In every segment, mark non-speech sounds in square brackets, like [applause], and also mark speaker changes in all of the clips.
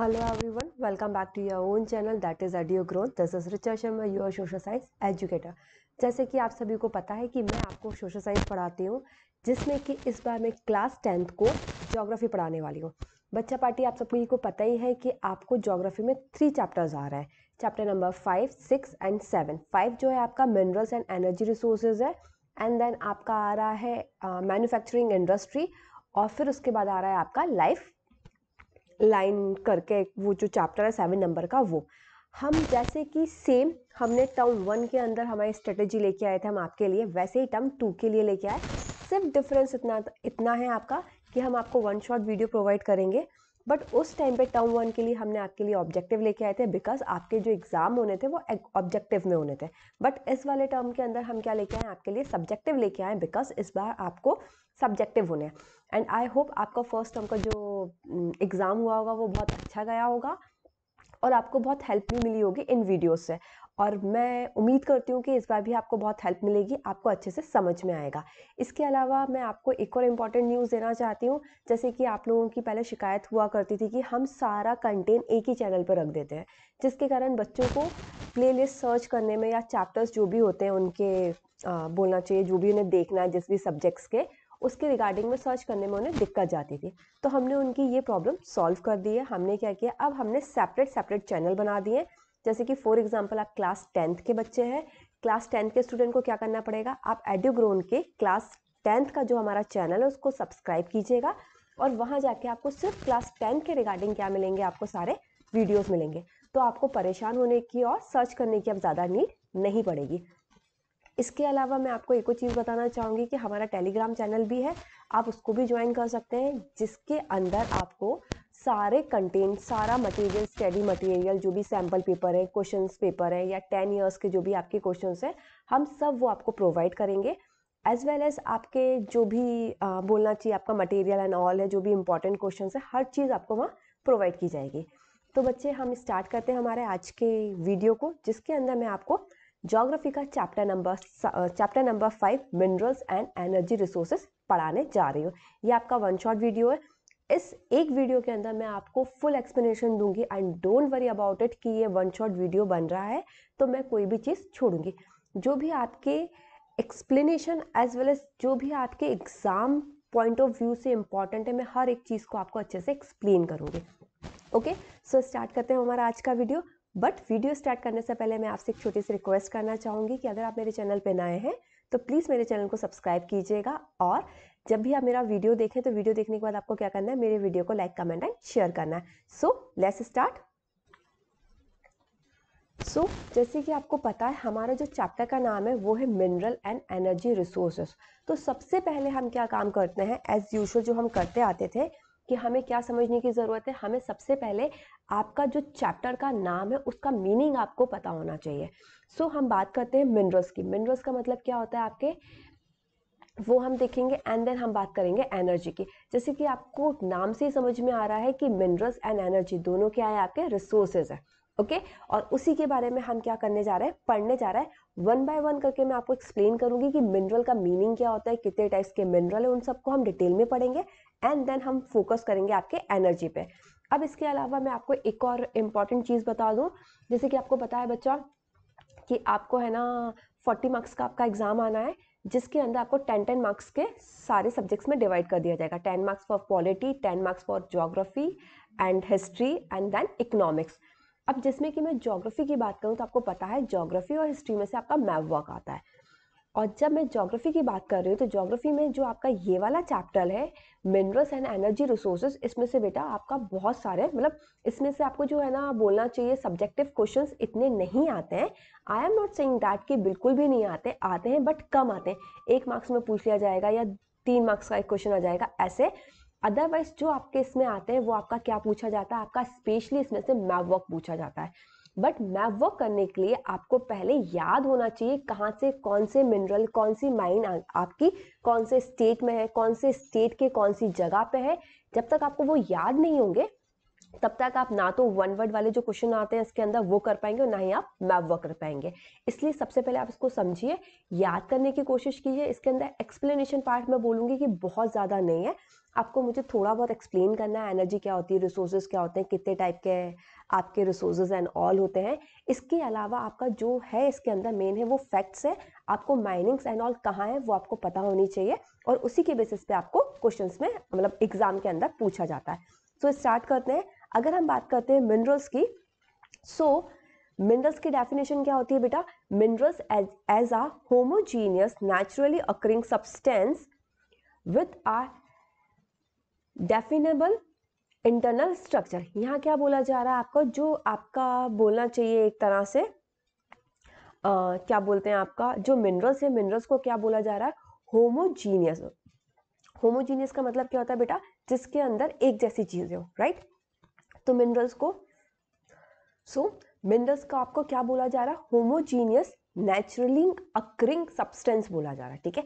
Speaker 1: Hello everyone, welcome back to your own channel that is audio growth this is Richa Sharma your social science educator जैसे कि आप सभी को पता है कि मैं आपको सोशल साइंस पढ़ाती हूँ जिसमें कि इस बार मैं क्लास टेंथ को जोग्राफी पढ़ाने वाली हूँ बच्चा पार्टी आप सभी को तो पता ही है कि आपको जोग्राफी में थ्री चैप्टर्स आ रहा है chapter number five six and seven five जो है आपका मिनरल्स एंड एनर्जी रिसोर्सेज है एंड देन आपका आ रहा है मैन्युफैक्चरिंग uh, इंडस्ट्री और फिर उसके बाद आ रहा है आपका लाइफ लाइन करके वो जो चैप्टर है सेवन नंबर का वो हम जैसे कि सेम हमने टर्म वन के अंदर हमारी स्ट्रेटेजी लेके आए थे हम आपके लिए वैसे ही टर्म टू के लिए लेके आए सिर्फ डिफरेंस इतना इतना है आपका कि हम आपको वन शॉट वीडियो प्रोवाइड करेंगे बट उस टाइम पे टर्म वन के लिए हमने आपके लिए ऑब्जेक्टिव लेके आए थे बिकॉज आपके जो एग्ज़ाम होने थे वो ऑब्जेक्टिव में होने थे बट इस वाले टर्म के अंदर हम क्या लेके आए आपके लिए सब्जेक्टिव लेके आए बिकॉज इस बार आपको सब्जेक्टिव होने हैं एंड आई होप आपका फर्स्ट टर्म का जो एग्ज़ाम mm, हुआ होगा वो बहुत अच्छा गया होगा और आपको बहुत हेल्प भी मिली होगी इन वीडियोस से और मैं उम्मीद करती हूँ कि इस बार भी आपको बहुत हेल्प मिलेगी आपको अच्छे से समझ में आएगा इसके अलावा मैं आपको एक और इम्पॉर्टेंट न्यूज़ देना चाहती हूँ जैसे कि आप लोगों की पहले शिकायत हुआ करती थी कि हम सारा कंटेंट एक ही चैनल पर रख देते हैं जिसके कारण बच्चों को प्ले सर्च करने में या चैप्टर्स जो भी होते हैं उनके आ, बोलना चाहिए जो भी उन्हें देखना है जिस भी सब्जेक्ट्स के उसके रिगार्डिंग में सर्च करने में उन्हें दिक्कत जाती थी तो हमने उनकी ये प्रॉब्लम सॉल्व कर दी है हमने क्या किया अब हमने सेपरेट सेपरेट चैनल बना दिए जैसे कि फॉर एग्जाम्पल आप क्लास टेंथ के बच्चे हैं क्लास टेंथ के स्टूडेंट को क्या करना पड़ेगा आप एड्यूग्रोन के क्लास टेंथ का जो हमारा चैनल है उसको सब्सक्राइब कीजिएगा और वहाँ जाके आपको सिर्फ क्लास टेंथ के रिगार्डिंग क्या मिलेंगे आपको सारे वीडियोस मिलेंगे तो आपको परेशान होने की और सर्च करने की अब ज़्यादा नीड नहीं पड़ेगी इसके अलावा मैं आपको एक और चीज़ बताना चाहूँगी कि हमारा टेलीग्राम चैनल भी है आप उसको भी ज्वाइन कर सकते हैं जिसके अंदर आपको सारे कंटेंट सारा मटेरियल स्टडी मटेरियल जो भी सैम्पल पेपर है क्वेश्चंस पेपर है या टेन इयर्स के जो भी आपके क्वेश्चंस हैं हम सब वो आपको प्रोवाइड करेंगे एज वेल एज आपके जो भी आ, बोलना चाहिए आपका मटेरियल एंड ऑल है जो भी इंपॉर्टेंट क्वेश्चन है हर चीज़ आपको वहाँ प्रोवाइड की जाएगी तो बच्चे हम स्टार्ट करते हैं हमारे आज के वीडियो को जिसके अंदर मैं आपको ज्योग्राफी का chapter number chapter number five minerals and energy resources पढ़ाने जा रही हूँ ये आपका वन शॉट वीडियो है इस एक वीडियो के अंदर मैं आपको फुल एक्सप्लेनेशन दूंगी and don't worry about it कि ये वन शॉट वीडियो बन रहा है तो मैं कोई भी चीज़ छोड़ूंगी जो भी आपके एक्सप्लेनेशन एज वेल एज जो भी आपके एग्ज़ाम पॉइंट ऑफ व्यू से इम्पॉर्टेंट है मैं हर एक चीज़ को आपको अच्छे से एक्सप्लेन करूँगी ओके सो स्टार्ट करते हैं हमारा आज का वीडियो बट वीडियो स्टार्ट करने से पहले मैं आपसे एक छोटी सी रिक्वेस्ट करना चाहूँगी कि अगर आप मेरे चैनल पर नए हैं तो प्लीज़ मेरे चैनल को सब्सक्राइब कीजिएगा और जब भी आप मेरा वीडियो देखें तो वीडियो देखने के बाद आपको क्या करना है मेरे वीडियो को लाइक कमेंट एंड शेयर करना है so let's start so so, जैसे कि आपको पता है हमारा जो चैप्टर का नाम है वो है मिनरल एंड एनर्जी रिसोर्सेज तो सबसे पहले हम क्या काम करते हैं एज यूजल जो हम करते आते थे कि हमें क्या समझने की ज़रूरत है हमें सबसे पहले आपका जो चैप्टर का नाम है उसका मीनिंग आपको पता होना चाहिए सो so, हम बात करते हैं मिनरल्स की मिनरल्स का मतलब क्या होता है आपके वो हम देखेंगे एंड देन हम बात करेंगे एनर्जी की जैसे कि आपको नाम से ही समझ में आ रहा है कि मिनरल्स एंड एनर्जी दोनों क्या है आपके रिसोर्सेज है ओके okay? और उसी के बारे में हम क्या करने जा रहे हैं पढ़ने जा रहे हैं वन बाय वन करके मैं आपको एक्सप्लेन करूंगी कि मिनरल का मीनिंग क्या होता है कितने टाइप्स के मिनरल है उन सबको हम डिटेल में पढ़ेंगे एंड देन हम फोकस करेंगे आपके एनर्जी पे अब इसके अलावा मैं आपको एक और इम्पॉर्टेंट चीज़ बता दूँ जैसे कि आपको पता है बच्चा कि आपको है ना फोर्टी मार्क्स का आपका एग्ज़ाम आना है जिसके अंदर आपको टेन टेन मार्क्स के सारे सब्जेक्ट्स में डिवाइड कर दिया जाएगा ten marks for polity ten marks for geography and history and then economics अब जिसमें कि मैं जोग्राफी की बात करूँ तो आपको पता है जोग्राफी और हिस्ट्री में से आपका मैव वर्क आता है और जब मैं जोग्राफी की बात कर रही हूँ तो जोग्राफी में जो आपका ये वाला चैप्टर है मिनरल्स एंड एनर्जी रिसोर्सेज इसमें से बेटा आपका बहुत सारे मतलब इसमें से आपको जो है ना बोलना चाहिए सब्जेक्टिव क्वेश्चन इतने नहीं आते हैं I am not saying that कि बिल्कुल भी नहीं आते आते हैं बट कम आते हैं एक मार्क्स में पूछ लिया जाएगा या तीन मार्क्स का एक क्वेश्चन आ जाएगा ऐसे अदरवाइज जो आपके इसमें आते हैं वो आपका क्या पूछा जाता है आपका स्पेशली इसमें से मैप वर्क पूछा जाता है बट मैप वर्क करने के लिए आपको पहले याद होना चाहिए कहाँ से कौन से मिनरल कौन सी माइन आपकी कौन से स्टेट में है कौन से स्टेट के कौन सी जगह पे है जब तक आपको वो याद नहीं होंगे तब तक आप ना तो वन वर्ड वाले जो क्वेश्चन आते हैं इसके अंदर वो कर पाएंगे और ना ही आप मैप वर्क कर पाएंगे इसलिए सबसे पहले आप इसको समझिए याद करने की कोशिश कीजिए इसके अंदर एक्सप्लेनेशन पार्ट में बोलूंगी कि बहुत ज़्यादा नहीं है आपको मुझे थोड़ा बहुत एक्सप्लेन करना है एनर्जी क्या होती है रिसोर्सेज क्या होते हैं कितने टाइप के आपके रिसोर्सेज एंड ऑल होते हैं इसके अलावा आपका जो है इसके अंदर मेन है वो फैक्ट्स है आपको माइनिंग्स एंड ऑल कहाँ है वो आपको पता होनी चाहिए और उसी के बेसिस पे आपको क्वेश्चन में मतलब एग्जाम के अंदर पूछा जाता है सो so, स्टार्ट करते हैं अगर हम बात करते हैं मिनरल्स की सो so, मिनरल्स की डेफिनेशन क्या होती है बेटा minerals as as a homogeneous naturally occurring substance with a definable internal structure यहाँ क्या बोला जा रहा है आपको जो आपका बोलना चाहिए एक तरह से आ, क्या बोलते हैं आपका जो मिनरल्स है मिनरल्स को क्या बोला जा रहा है होमोजीनियस होमोजीनियस का मतलब क्या होता है बेटा जिसके अंदर एक जैसी चीज़ें हो राइट तो मिनरल्स को सो so, मिनरल्स का आपको क्या बोला जा रहा है होमोजीनियस नेचुरली अक्रिंग सब्सटेंस बोला जा रहा है ठीक है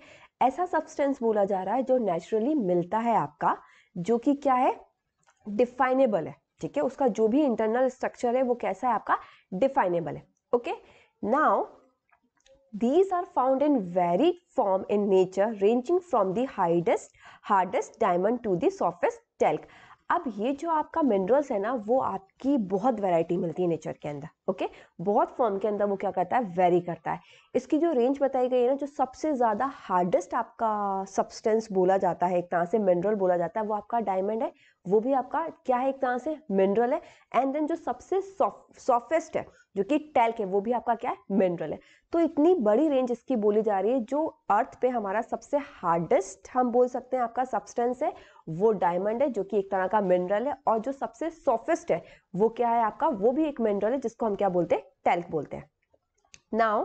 Speaker 1: ऐसा सब्सटेंस बोला जा रहा है जो नेचुरली मिलता है आपका जो कि क्या है डिफाइनेबल है ठीक है उसका जो भी इंटरनल स्ट्रक्चर है वो कैसा है आपका डिफाइनेबल है okay now these are found in very form in nature ranging from the hardest hardest diamond to the talc अब ये जो आपका मिनरल्स है ना वो आपकी बहुत वैरायटी मिलती है नेचर के अंदर ओके बहुत फॉर्म के अंदर वो क्या करता है वेरी करता है इसकी जो रेंज बताई गई है ना जो सबसे ज़्यादा हार्डेस्ट आपका सब्सटेंस बोला जाता है एक तरह से मिनरल बोला जाता है वो आपका डायमंड है वो भी आपका क्या है एक तरह से मिनरल है एंड देन जो सबसे सॉफ्टेस्ट है जो कि टेल्क है वो भी आपका क्या है मिनरल है तो इतनी बड़ी रेंज इसकी बोली जा रही है जो अर्थ पे हमारा सबसे हार्डेस्ट हम बोल सकते हैं आपका सब्सटेंस है वो डायमंड है जो कि एक तरह का मिनरल है और जो सबसे सॉफ्टेस्ट है वो क्या है आपका वो भी एक मिनरल है जिसको हम क्या बोलते हैं टेल्क बोलते हैं नाउ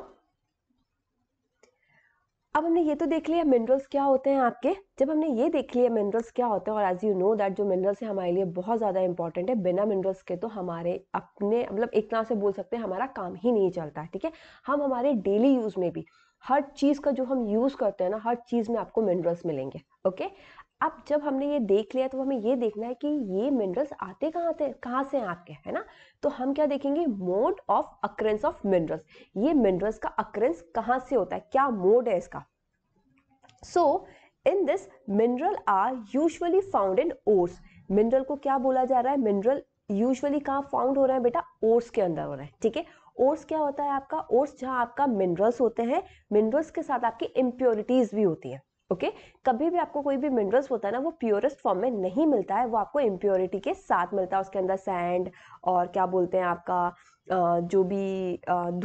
Speaker 1: अब हमने ये तो देख लिया मिनरल्स क्या होते हैं आपके जब हमने ये देख लिया मिनरल्स क्या होते हैं और एज यू नो दैट जो मिनरल्स है हमारे लिए बहुत ज़्यादा इंपॉर्टेंट है बिना मिनरल्स के तो हमारे अपने मतलब एक तरह से बोल सकते हैं हमारा काम ही नहीं चलता है ठीक है हम हमारे डेली यूज़ में भी हर चीज़ का जो हम यूज़ करते हैं ना हर चीज़ में आपको मिनरल्स मिलेंगे ओके अब जब हमने ये देख लिया तो हमें ये देखना है कि ये मिनरल्स आते कहाँ थे कहाँ से हैं आपके है ना तो हम क्या देखेंगे mode of occurrence of minerals ये मिनरल्स का अक्रेंस कहाँ से होता है क्या मोड है इसका so in this mineral are usually found in ores mineral को क्या बोला जा रहा है मिनरल यूजली कहाँ फाउंड हो रहा है बेटा ओर्स के अंदर हो रहा है ठीक है ओर्स क्या होता है आपका ओर्स जहाँ आपका मिनरल्स होते हैं मिनरल्स के साथ आपकी इम्प्योरिटीज भी होती हैं ओके okay? कभी भी आपको कोई भी मिनरल्स होता है ना वो प्योरेस्ट फॉर्म में नहीं मिलता है वो आपको इम्प्योरिटी के साथ मिलता है उसके अंदर सैंड और क्या बोलते हैं आपका जो भी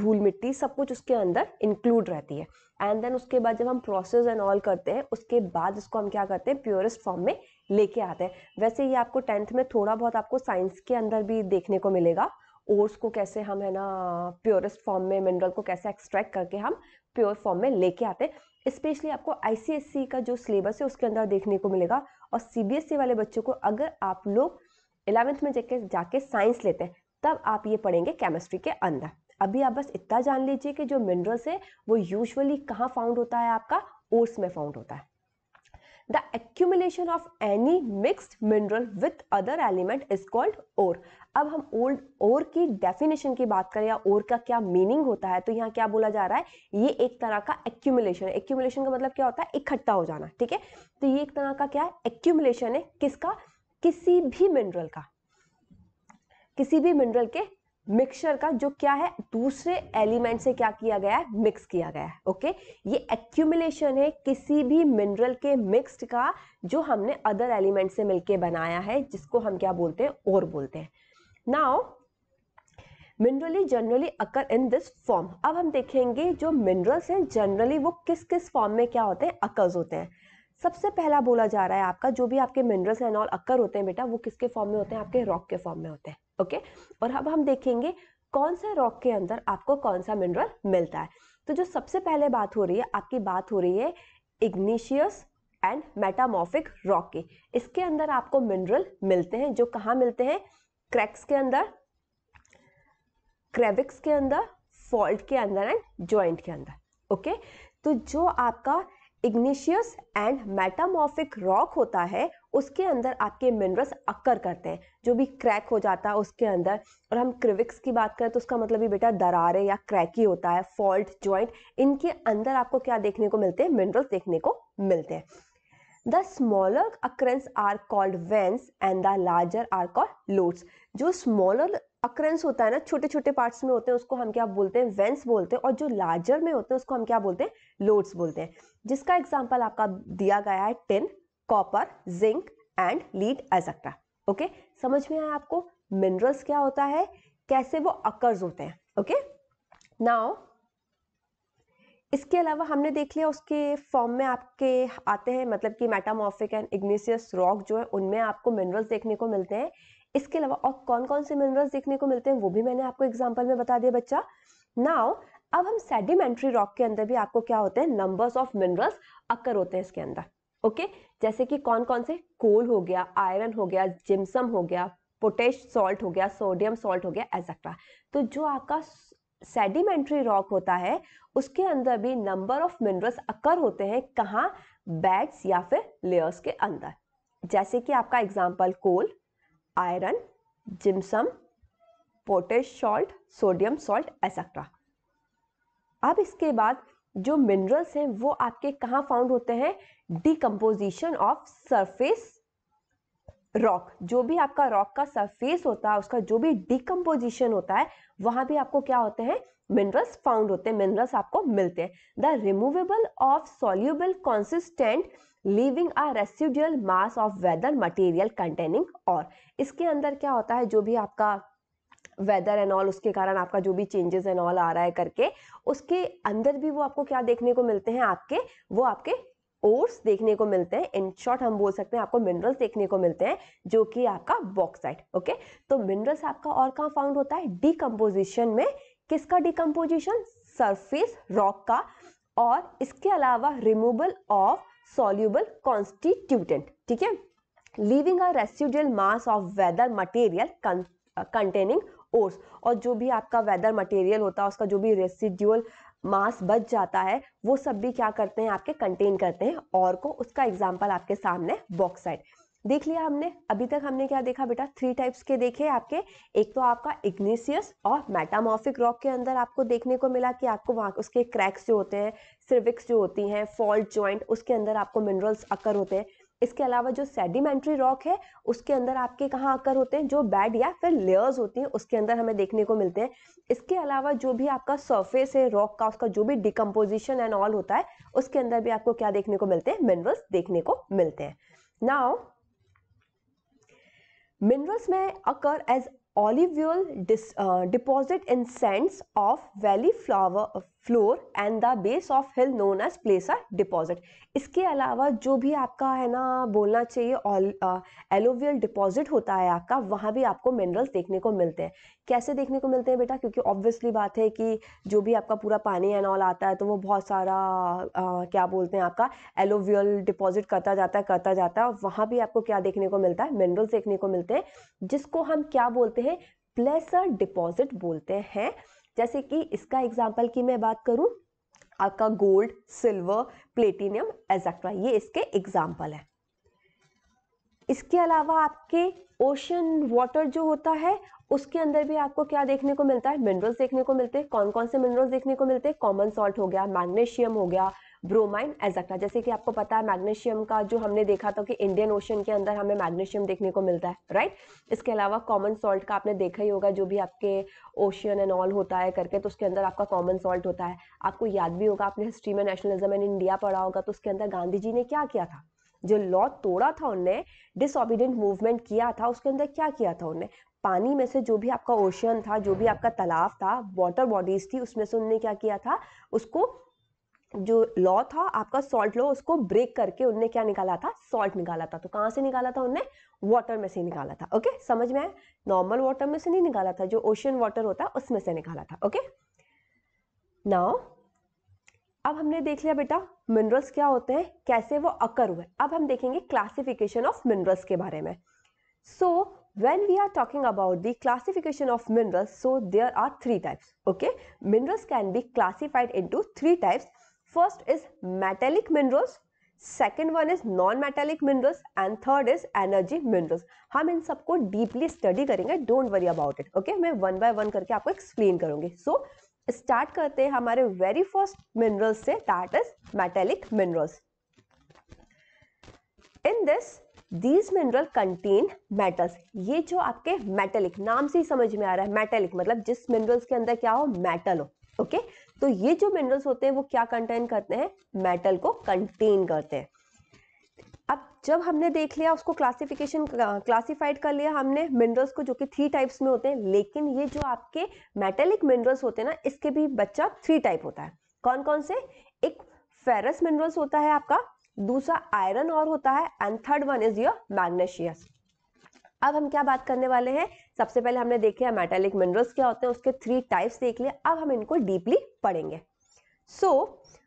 Speaker 1: धूल मिट्टी सब कुछ उसके अंदर इंक्लूड रहती है एंड देन उसके बाद जब हम प्रोसेस एंड ऑल करते हैं उसके बाद इसको हम क्या करते हैं प्योरेस्ट फॉर्म में लेके आते हैं वैसे ये आपको टेंथ में थोड़ा बहुत आपको साइंस के अंदर भी देखने को मिलेगा ओट्स को कैसे हम है ना प्योरेस्ट फॉर्म में मिनरल को कैसे एक्सट्रैक्ट करके हम प्योर फॉर्म में लेके आते हैं स्पेशली आपको आई का जो सिलेबस है उसके अंदर देखने को मिलेगा और सी e वाले बच्चों को अगर आप लोग इलेवेंथ में जाके जाके साइंस लेते हैं तब आप ये पढ़ेंगे केमिस्ट्री के अंदर अभी आप बस इतना जान लीजिए कि जो मिनरल्स है वो यूजुअली कहाँ फाउंड होता है आपका ओट्स में फाउंड होता है the accumulation of any mixed mineral with other element is called ore अब हम ओल्ड ओर की डेफिनेशन की बात करें या ओर का क्या मीनिंग होता है तो यहाँ क्या बोला जा रहा है ये एक तरह का एक्यूमुलेशन है एक्यूमुलेशन का मतलब क्या होता है इकट्ठा हो जाना ठीक है तो ये एक तरह का क्या है एक्यूमुलेशन है किसका किसी भी मिनरल का किसी भी मिनरल के मिक्सचर का जो क्या है दूसरे एलिमेंट से क्या किया गया है मिक्स किया गया है ओके ये एक्यूमिलेशन है किसी भी मिनरल के मिक्सड का जो हमने अदर एलिमेंट से मिलके बनाया है जिसको हम क्या बोलते हैं और बोलते हैं now minerals generally occur in this form अब हम देखेंगे जो मिनरल्स हैं जनरली वो किस किस फॉर्म में क्या होते हैं अकर्स होते हैं सबसे पहला बोला जा रहा है आपका जो भी आपके मिनरल्स एंड ऑल अक्कर होते हैं बेटा वो किसके फॉर्म में होते हैं आपके रॉक के फॉर्म में होते हैं ओके और अब हम देखेंगे कौन सा रॉक के अंदर आपको कौन सा मिनरल मिलता है तो जो सबसे पहले बात हो रही है आपकी बात हो रही है इग्निशियस एंड मेटामॉफिक रॉक की इसके अंदर आपको मिनरल मिलते हैं जो कहाँ मिलते हैं क्रैक्स के अंदर क्रेविक्स के अंदर फॉल्ट के अंदर एंड ज्वाइंट के अंदर ओके तो जो आपका इग्निशियस एंड मेटामॉफिक रॉक होता है उसके अंदर आपके मिनरल्स अक्कर करते हैं जो भी क्रैक हो जाता है उसके अंदर और हम क्रिविक्स की बात करें तो उसका मतलब भी बेटा दरारे या क्रैक ही होता है फॉल्ट ज्वाइंट इनके अंदर आपको क्या देखने को मिलते हैं मिनरल्स देखने को मिलते हैं the smaller occurrences are called veins and the larger are called lodes जो स्मॉलर अक्रेंस होता है ना छोटे छोटे पार्ट्स में होते हैं उसको हम क्या बोलते हैं वेंस बोलते हैं और जो लार्जर में होते हैं उसको हम क्या बोलते हैं लोड्स बोलते हैं जिसका एग्जाम्पल आपका दिया गया है tin copper zinc and lead etcetera okay समझ में आया आपको मिनरल्स क्या होता है कैसे वो अकर्स होते हैं ओके okay? नाउ इसके अलावा हमने देख लिया उसके फॉर्म में आपके आते हैं मतलब कि मेटामोफिक एंड इग्निशियस रॉक जो है उनमें आपको मिनरल्स देखने को मिलते हैं इसके अलावा और कौन कौन से मिनरल्स देखने को मिलते हैं वो भी मैंने आपको एग्जाम्पल में बता दिया बच्चा नाउ अब हम सेडिमेंट्री रॉक के अंदर भी आपको क्या होते हैं नंबर्स ऑफ मिनरल्स अक्कर होते हैं इसके अंदर ओके जैसे कि कौन कौन से कोल हो गया आयरन हो गया जिम्सम हो गया पोटेश सॉल्ट हो गया सोडियम सॉल्ट हो गया एसेट्रा तो जो आपका सेडिमेंट्री रॉक होता है उसके अंदर भी नंबर ऑफ मिनरल्स अकर होते हैं कहाँ बैड्स या फिर लेयर्स के अंदर जैसे कि आपका example coal iron gypsum potash salt sodium salt etcetera अब इसके बाद जो मिनरल्स हैं वो आपके कहाँ फाउंड होते हैं डिकम्पोजिशन ऑफ सरफेस रॉक जो भी आपका रॉक का सरफेस होता है उसका जो भी डिकम्पोजिशन होता है वहां भी आपको क्या होते हैं मिनरल्स फाउंड होते हैं मिनरल्स आपको मिलते हैं the removable of soluble consistent living a residual mass of weather material containing और इसके अंदर क्या होता है जो भी आपका वेदर एंड ऑल उसके कारण आपका जो भी चेंजेस एंड ऑल आ रहा है करके उसके अंदर भी वो आपको क्या देखने को मिलते हैं आपके वो आपके ओर्स देखने को मिलते हैं इन शॉर्ट हम बोल सकते हैं आपको मिनरल्स देखने को मिलते हैं जो कि आपका बॉक्साइट ओके तो मिनरल्स आपका और कहाँ फाउंड होता है डिकम्पोजिशन में किसका डिकम्पोजिशन सरफेस रॉक का और इसके अलावा रिमूवल ऑफ soluble कॉन्स्टिट्यूटेंट ठीक है leaving a residual mass of weather material containing ores और जो भी आपका वेदर मटेरियल होता है उसका जो भी रेसिड्यूअल मास बच जाता है वो सब भी क्या करते हैं आपके कंटेन करते हैं और को उसका एग्जाम्पल आपके सामने बॉक्साइड देख लिया हमने अभी तक हमने क्या देखा बेटा थ्री टाइप्स के देखे आपके एक तो आपका इग्निशियस और मेटामोफिक रॉक के अंदर आपको देखने को मिला कि आपको वहाँ उसके क्रैक्स जो होते हैं सिर्विक्स जो होती हैं फॉल्ट जॉइंट उसके अंदर आपको मिनरल्स अकर होते हैं इसके अलावा जो सेडिमेंट्री रॉक है उसके अंदर आपके कहाँ आकर होते हैं जो बेड या फिर लेयर्स होती हैं उसके अंदर हमें देखने को मिलते हैं इसके अलावा जो भी आपका सरफेस है रॉक का उसका जो भी डिकम्पोजिशन एंड ऑल होता है उसके अंदर भी आपको क्या देखने को मिलते हैं मिनरल्स देखने को मिलते हैं नाउ मिनरल्स में occur as olivial deposit in sands of valley flower floor and the base of hill known as placer deposit इसके अलावा जो भी आपका है ना बोलना चाहिए एलोवियल डिपॉजिट होता है आपका वहाँ भी आपको मिनरल्स देखने को मिलते हैं कैसे देखने को मिलते हैं बेटा क्योंकि ऑब्वियसली बात है कि जो भी आपका पूरा पानी एंड ऑल आता है तो वो बहुत सारा आ, क्या बोलते हैं आपका एलोवियल डिपॉजिट करता जाता है करता जाता है वहाँ भी आपको क्या देखने को मिलता है मिनरल्स देखने को मिलते हैं जिसको हम क्या बोलते हैं प्लेसर डिपॉजिट बोलते हैं जैसे कि इसका एग्जाम्पल की मैं बात करूँ आपका गोल्ड सिल्वर प्लेटिनियम एजेक्ट्रा ये इसके एग्जाम्पल है इसके अलावा आपके ओशन वाटर जो होता है उसके अंदर भी आपको क्या देखने को मिलता है मिनरल्स देखने को मिलते हैं कौन कौन से मिनरल्स देखने को मिलते हैं कॉमन सॉल्ट हो गया मैग्नीशियम हो गया ब्रोमाइन एजक्टा जैसे कि आपको पता है मैग्नीशियम का जो हमने देखा था कि इंडियन ओशन के अंदर हमें मैग्नीशियम देखने को मिलता है राइट इसके अलावा कॉमन सॉल्ट का आपने देखा ही होगा जो भी आपके ओशियन एंड ऑल होता है करके तो उसके अंदर आपका कॉमन सॉल्ट होता है आपको याद भी होगा आपने हिस्ट्री में नेशनलिज्म इन इंडिया पढ़ा होगा तो उसके अंदर गांधी जी ने क्या किया था जो लॉ तोड़ा था उनने डिसऑबिडेंट मूवमेंट किया था उसके अंदर क्या किया था उनने पानी में से जो भी आपका ओशियन था जो भी आपका तालाब था वाटर बॉडीज थी उसमें से उनने क्या किया था उसको जो लॉ था आपका सॉल्ट लॉ उसको ब्रेक करके उनने क्या निकाला था सॉल्ट निकाला था तो कहाँ से निकाला था उनने वाटर में से निकाला था ओके समझ में आया नॉर्मल वाटर में से नहीं निकाला था जो ओशियन वाटर होता है उसमें से निकाला था ओके नाउ अब हमने देख लिया बेटा मिनरल्स क्या होते हैं कैसे वो अकर हुए अब हम देखेंगे क्लासिफिकेशन ऑफ मिनरल्स के बारे में so when we are talking about the classification of minerals so there are three types okay minerals can be classified into three types first is metallic minerals second one is non metallic minerals and third is energy minerals हम इन सबको deeply study करेंगे don't worry about it okay मैं one by one करके आपको explain करूंगी सो so, start करते हैं हमारे वेरी फर्स्ट मिनरल्स से that is metallic minerals in this these mineral contain metals ये जो आपके मेटेलिक नाम से ही समझ में आ रहा है मेटेलिक मतलब जिस मिनरल्स के अंदर क्या हो मेटल हो ओके okay? तो ये जो मिनरल्स होते हैं वो क्या कंटेन करते हैं मेटल को कंटेन करते हैं अब जब हमने देख लिया उसको क्लासिफिकेशन क्लासिफाइड कर लिया हमने मिनरल्स को जो कि थ्री टाइप्स में होते हैं लेकिन ये जो आपके मेटेलिक मिनरल्स होते हैं ना इसके भी बच्चा थ्री टाइप होता है कौन कौन से एक फेरस मिनरल्स होता है आपका दूसरा आयरन और होता है and third one is your manganese अब हम क्या बात करने वाले हैं सबसे पहले हमने देखे मेटेलिक मिनरल्स क्या होते हैं उसके थ्री टाइप्स देख लिए अब हम इनको डीपली पढ़ेंगे सो so,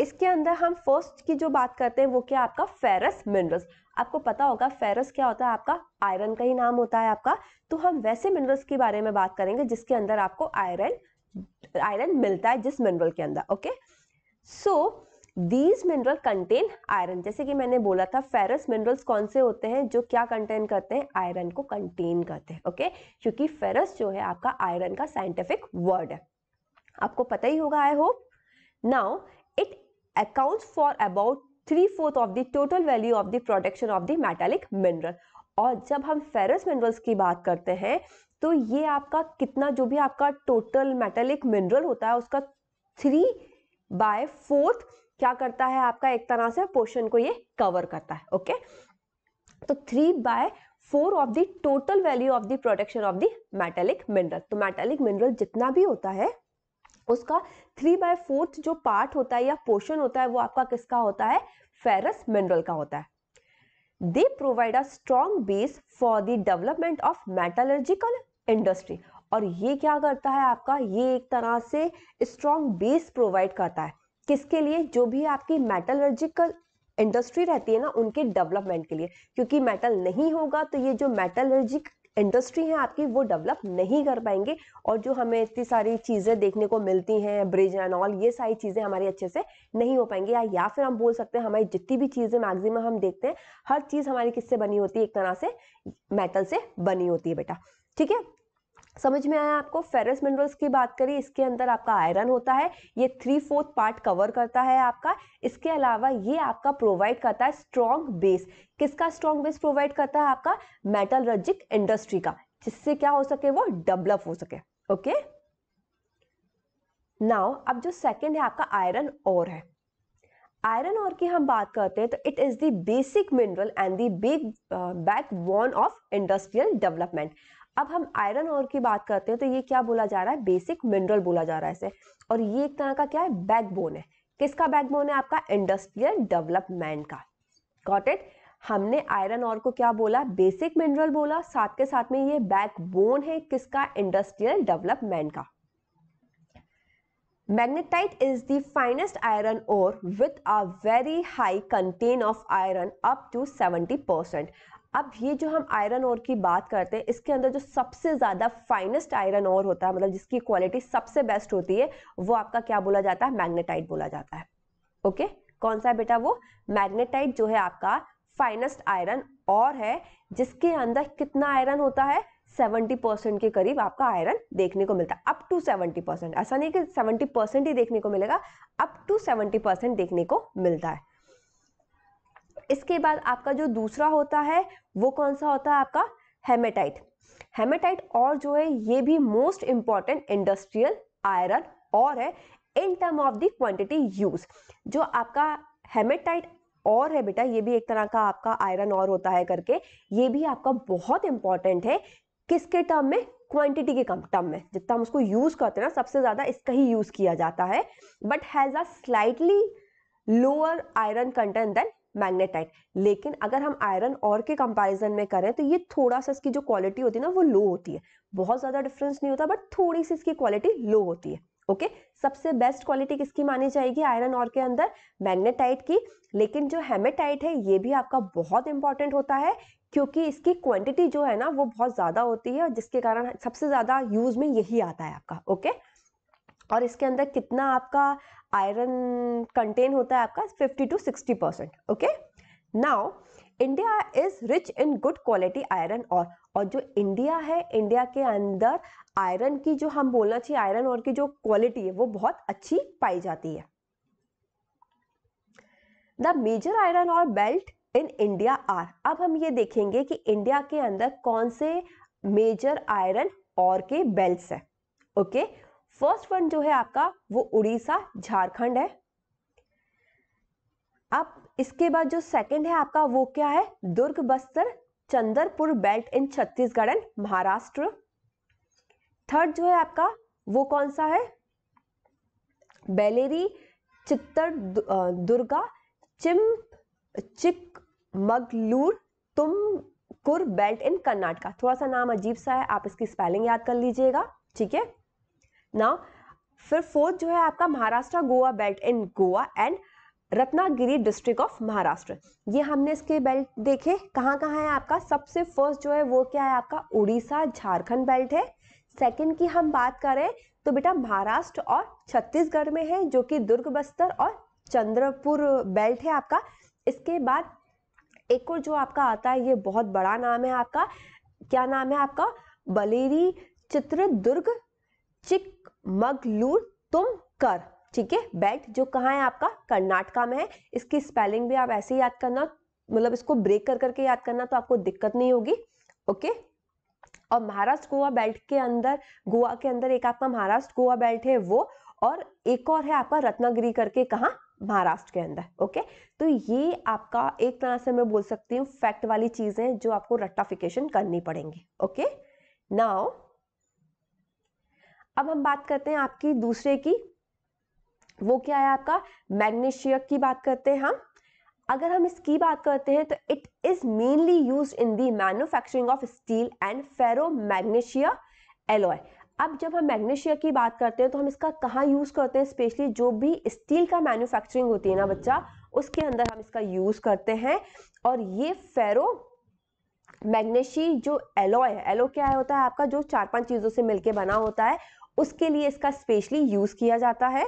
Speaker 1: इसके अंदर हम फर्स्ट की जो बात करते हैं वो क्या आपका फेरस मिनरल्स आपको पता होगा फेरस क्या होता है आपका आयरन का ही नाम होता है आपका तो हम वैसे मिनरल्स के बारे में बात करेंगे जिसके अंदर आपको आयरन आयरन मिलता है जिस मिनरल के अंदर okay so so, these mineral contain iron जैसे कि मैंने बोला था फेरस मिनरल्स कौन से होते हैं जो क्या कंटेन करते हैं आयरन को कंटेन करते हैं ओके क्योंकि फेरस जो है आपका आयरन का साइंटिफिक वर्ड है आपको पता ही होगा I hope now it account for about three fourth of the total value of the production of the metallic mineral और जब हम फेरस मिनरल्स की बात करते हैं तो ये आपका कितना जो भी आपका टोटल मेटेलिक मिनरल होता है उसका थ्री बाय फोर्थ क्या करता है आपका एक तरह से पोर्शन को ये कवर करता है ओके तो three by four of the total value of the production of the metallic mineral तो मेटेलिक मिनरल जितना भी होता है उसका थ्री बाय फोर्थ जो पार्ट होता है या पोर्शन होता है वो आपका किसका होता है फेरस मिनरल का होता है they provide a strong base for the development of metallurgical industry और ये क्या करता है आपका ये एक तरह से स्ट्रॉन्ग बेस प्रोवाइड करता है किसके लिए जो भी आपकी मेटलर्जिकल इंडस्ट्री रहती है ना उनके डेवलपमेंट के लिए क्योंकि मेटल नहीं होगा तो ये जो मेटलर्जिक इंडस्ट्री है आपकी वो डेवलप नहीं कर पाएंगे और जो हमें इतनी सारी चीज़ें देखने को मिलती हैं ब्रिज एंड ऑल ये सारी चीज़ें हमारी अच्छे से नहीं हो पाएंगी या, या फिर हम बोल सकते हैं हमारी जितनी भी चीज़ें मैक्सिमम हम देखते हैं हर चीज़ हमारी किससे बनी होती है एक तरह से मेटल से बनी होती है बेटा ठीक है समझ में आया आपको फेरस मिनरल्स की बात करी इसके अंदर आपका आयरन होता है ये थ्री फोर्थ पार्ट कवर करता है आपका इसके अलावा ये आपका प्रोवाइड करता है स्ट्रॉन्ग बेस किसका स्ट्रॉन्ग बेस प्रोवाइड करता है आपका मेटलर्जिक इंडस्ट्री का जिससे क्या हो सके वो डेवलप हो सके ओके नाउ अब जो सेकेंड है आपका आयरन और है आयरन और की हम बात करते हैं तो it is the basic mineral and the big backbone of industrial development अब हम आयरन और की बात करते हैं तो ये क्या बोला जा रहा है बेसिक मिनरल बोला जा रहा है इसे और ये एक तरह का क्या है बैकबोन है किसका बैकबोन है आपका इंडस्ट्रियल डेवलपमेंट का गॉट इट हमने आयरन और को क्या बोला बेसिक मिनरल बोला साथ के साथ में ये बैकबोन है किसका इंडस्ट्रियल डेवलपमेंट का magnetite is the finest iron ore with a very high content of iron up to 70 percent अब ये जो हम आयरन और की बात करते हैं इसके अंदर जो सबसे ज़्यादा फाइनेस्ट आयरन और होता है मतलब जिसकी क्वालिटी सबसे बेस्ट होती है वो आपका क्या बोला जाता है मैग्नेटाइट बोला जाता है ओके कौन सा है बेटा वो मैग्नेटाइट जो है आपका फाइनेस्ट आयरन और है जिसके अंदर कितना आयरन होता है 70 परसेंट के करीब आपका आयरन देखने को मिलता है अप टू 70 परसेंट ऐसा नहीं कि 70 परसेंट ही देखने को मिलेगा अप टू 70 परसेंट देखने को मिलता है इसके बाद आपका जो दूसरा होता है वो कौन सा होता है आपका हेमेटाइट हेमेटाइट और जो है ये भी most important industrial iron ore है in term of the quantity use जो आपका हेमेटाइट और है बेटा ये भी एक तरह का आपका आयरन और होता है करके ये भी आपका बहुत इंपॉर्टेंट है किसके टर्म में क्वांटिटी के कम टर्म में जितना हम उसको यूज करते हैं ना सबसे ज्यादा इसका ही यूज किया जाता है but has a slightly lower iron content than magnetite लेकिन अगर हम आयरन और के कंपैरिजन में करें तो ये थोड़ा सा इसकी जो क्वालिटी होती है ना वो लो होती है बहुत ज़्यादा डिफरेंस नहीं होता बट थोड़ी सी इसकी क्वालिटी लो होती है ओके okay? सबसे बेस्ट क्वालिटी किसकी मानी जाएगी आयरन और के अंदर मैग्नेटाइट की लेकिन जो हेमेटाइट है ये भी आपका बहुत इंपॉर्टेंट होता है क्योंकि इसकी क्वांटिटी जो है ना वो बहुत ज़्यादा होती है और जिसके कारण सबसे ज़्यादा यूज में यही आता है आपका ओके okay? और इसके अंदर कितना आपका आयरन कंटेन होता है आपका 50 to 60 percent okay now India is rich in good quality iron ore और जो इंडिया है इंडिया के अंदर आयरन की जो हम बोलना चाहिए आयरन और की जो क्वालिटी है वो बहुत अच्छी पाई जाती है the major iron ore belt in India are अब हम ये देखेंगे कि इंडिया के अंदर कौन से मेजर आयरन और के बेल्ट है ओके okay? फर्स्ट वन जो है आपका वो उड़ीसा झारखंड है अब इसके बाद जो सेकंड है आपका वो क्या है Durg Bastar Chandrapur belt in Chhattisgarh and Maharashtra third जो है आपका वो कौन सा है बेलेरी चित्तर दुर्गा चिम Chikmagalur Tumkur belt in Karnataka थोड़ा सा नाम अजीब सा है आप इसकी स्पेलिंग याद कर लीजिएगा ठीक है ना फिर फोर्थ जो है आपका Maharashtra Goa belt in Goa and Ratnagiri district of Maharashtra ये हमने इसके बेल्ट देखे कहाँ कहाँ है आपका सबसे फर्स्ट जो है वो क्या है आपका उड़ीसा झारखंड बेल्ट है सेकंड की हम बात करें तो बेटा महाराष्ट्र और छत्तीसगढ़ में है जो कि दुर्ग बस्तर और चंद्रपुर बेल्ट है आपका इसके बाद एक और जो आपका आता है ये बहुत बड़ा नाम है आपका क्या नाम है आपका बलेरी चित्र दुर्ग चिक मगलूर तुम कर ठीक है बेल्ट जो कहाँ है आपका कर्नाटका में है इसकी स्पेलिंग भी आप ऐसे याद करना मतलब इसको ब्रेक कर करके याद करना तो आपको दिक्कत नहीं होगी ओके और महाराष्ट्र गोवा बेल्ट के अंदर गोवा के अंदर एक आपका महाराष्ट्र गोवा बेल्ट है वो और एक और है आपका रत्नागिरी करके कहा महाराष्ट्र के अंदर ओके तो ये आपका एक तरह से मैं बोल सकती हूँ फैक्ट वाली चीजें जो आपको रट्टाफिकेशन करनी पड़ेंगी ओके नाउ अब हम बात करते हैं आपकी दूसरे की वो क्या है आपका मैग्नेशियक की बात करते हैं हम अगर हम इसकी बात करते हैं तो it is mainly use in the manufacturing of steel and ferro manganese alloy अब जब हम मैग्नेशिया की बात करते हैं तो हम इसका कहाँ यूज़ करते हैं स्पेशली जो भी स्टील का मैन्युफैक्चरिंग होती है ना बच्चा उसके अंदर हम इसका यूज़ करते हैं और ये फेरो मैग्नेशी जो एलोय है एलो क्या है होता है आपका जो चार पांच चीज़ों से मिलके बना होता है उसके लिए इसका स्पेशली यूज़ किया जाता है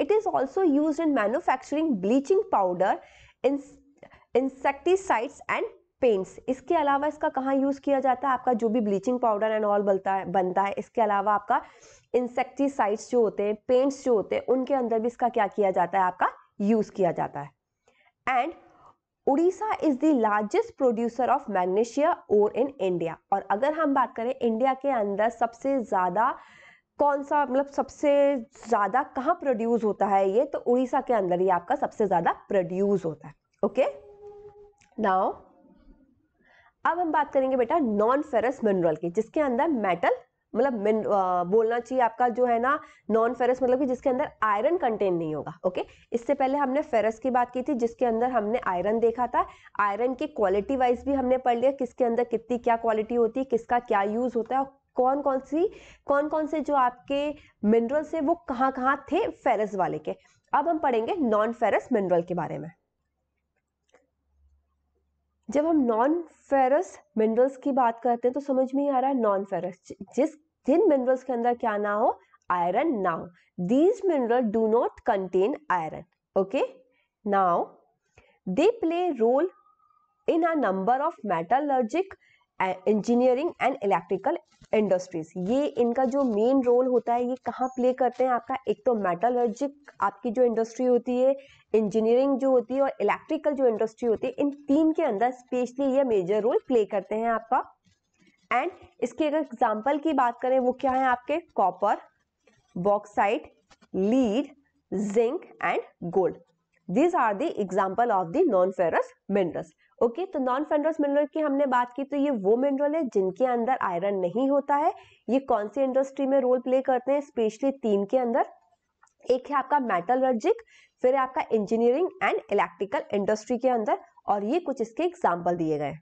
Speaker 1: it is also use in manufacturing bleaching powder insecticides and paints इसके अलावा इसका कहाँ यूज़ किया जाता है आपका जो भी ब्लीचिंग पाउडर एंड ऑल बनता है बनता है इसके अलावा आपका इंसेक्टिसाइड्स जो होते हैं पेंट्स जो होते हैं उनके अंदर भी इसका क्या किया जाता है आपका यूज़ किया जाता है and Orissa is the largest producer of manganese ore in India और अगर हम बात करें इंडिया के अंदर सबसे ज़्यादा कौन सा मतलब सबसे ज़्यादा कहाँ प्रोड्यूस होता है ये तो उड़ीसा के अंदर ही आपका सबसे ज़्यादा प्रोड्यूस होता है ओके नाउ अब हम बात करेंगे बेटा नॉन फेरस मिनरल की जिसके अंदर मेटल मतलब बोलना चाहिए आपका जो है ना नॉन फेरस मतलब कि जिसके अंदर आयरन कंटेन नहीं होगा ओके इससे पहले हमने फेरस की बात की थी जिसके अंदर हमने आयरन देखा था आयरन की क्वालिटी वाइज भी हमने पढ़ लिया किसके अंदर कितनी क्या क्वालिटी होती है किसका क्या यूज होता है कौन कौन सी कौन कौन से जो आपके मिनरल्स है वो कहाँ कहाँ थे फेरस वाले के अब हम पढ़ेंगे नॉन फेरस मिनरल के बारे में जब हम नॉन फेरस मिनरल्स की बात करते हैं तो समझ में आ रहा है नॉन फेरस जिस जिन मिनरल्स के अंदर क्या ना हो आयरन ना हो these mineral do not contain iron okay now they play role in a number of metallurgic engineering and electrical industries ये इनका जो मेन रोल होता है ये कहाँ प्ले करते हैं आपका एक तो मेटलर्जिक आपकी जो इंडस्ट्री होती है इंजीनियरिंग जो होती है और इलेक्ट्रिकल जो इंडस्ट्री होती है इन तीन के अंदर स्पेशली ये मेजर रोल प्ले करते हैं आपका एंड इसके अगर एग्जाम्पल की बात करें वो क्या है आपके copper bauxite lead zinc and gold these are the example of the non ferrous minerals okay तो नॉन फेंडोस मिनरल की हमने बात की तो ये वो मिनरल है जिनके अंदर आयरन नहीं होता है ये कौन सी इंडस्ट्री में रोल प्ले करते हैं स्पेशली तीन के अंदर एक है आपका मेटलर्जिक फिर है आपका इंजीनियरिंग एंड इलेक्ट्रिकल इंडस्ट्री के अंदर और ये कुछ इसके एग्जाम्पल दिए गए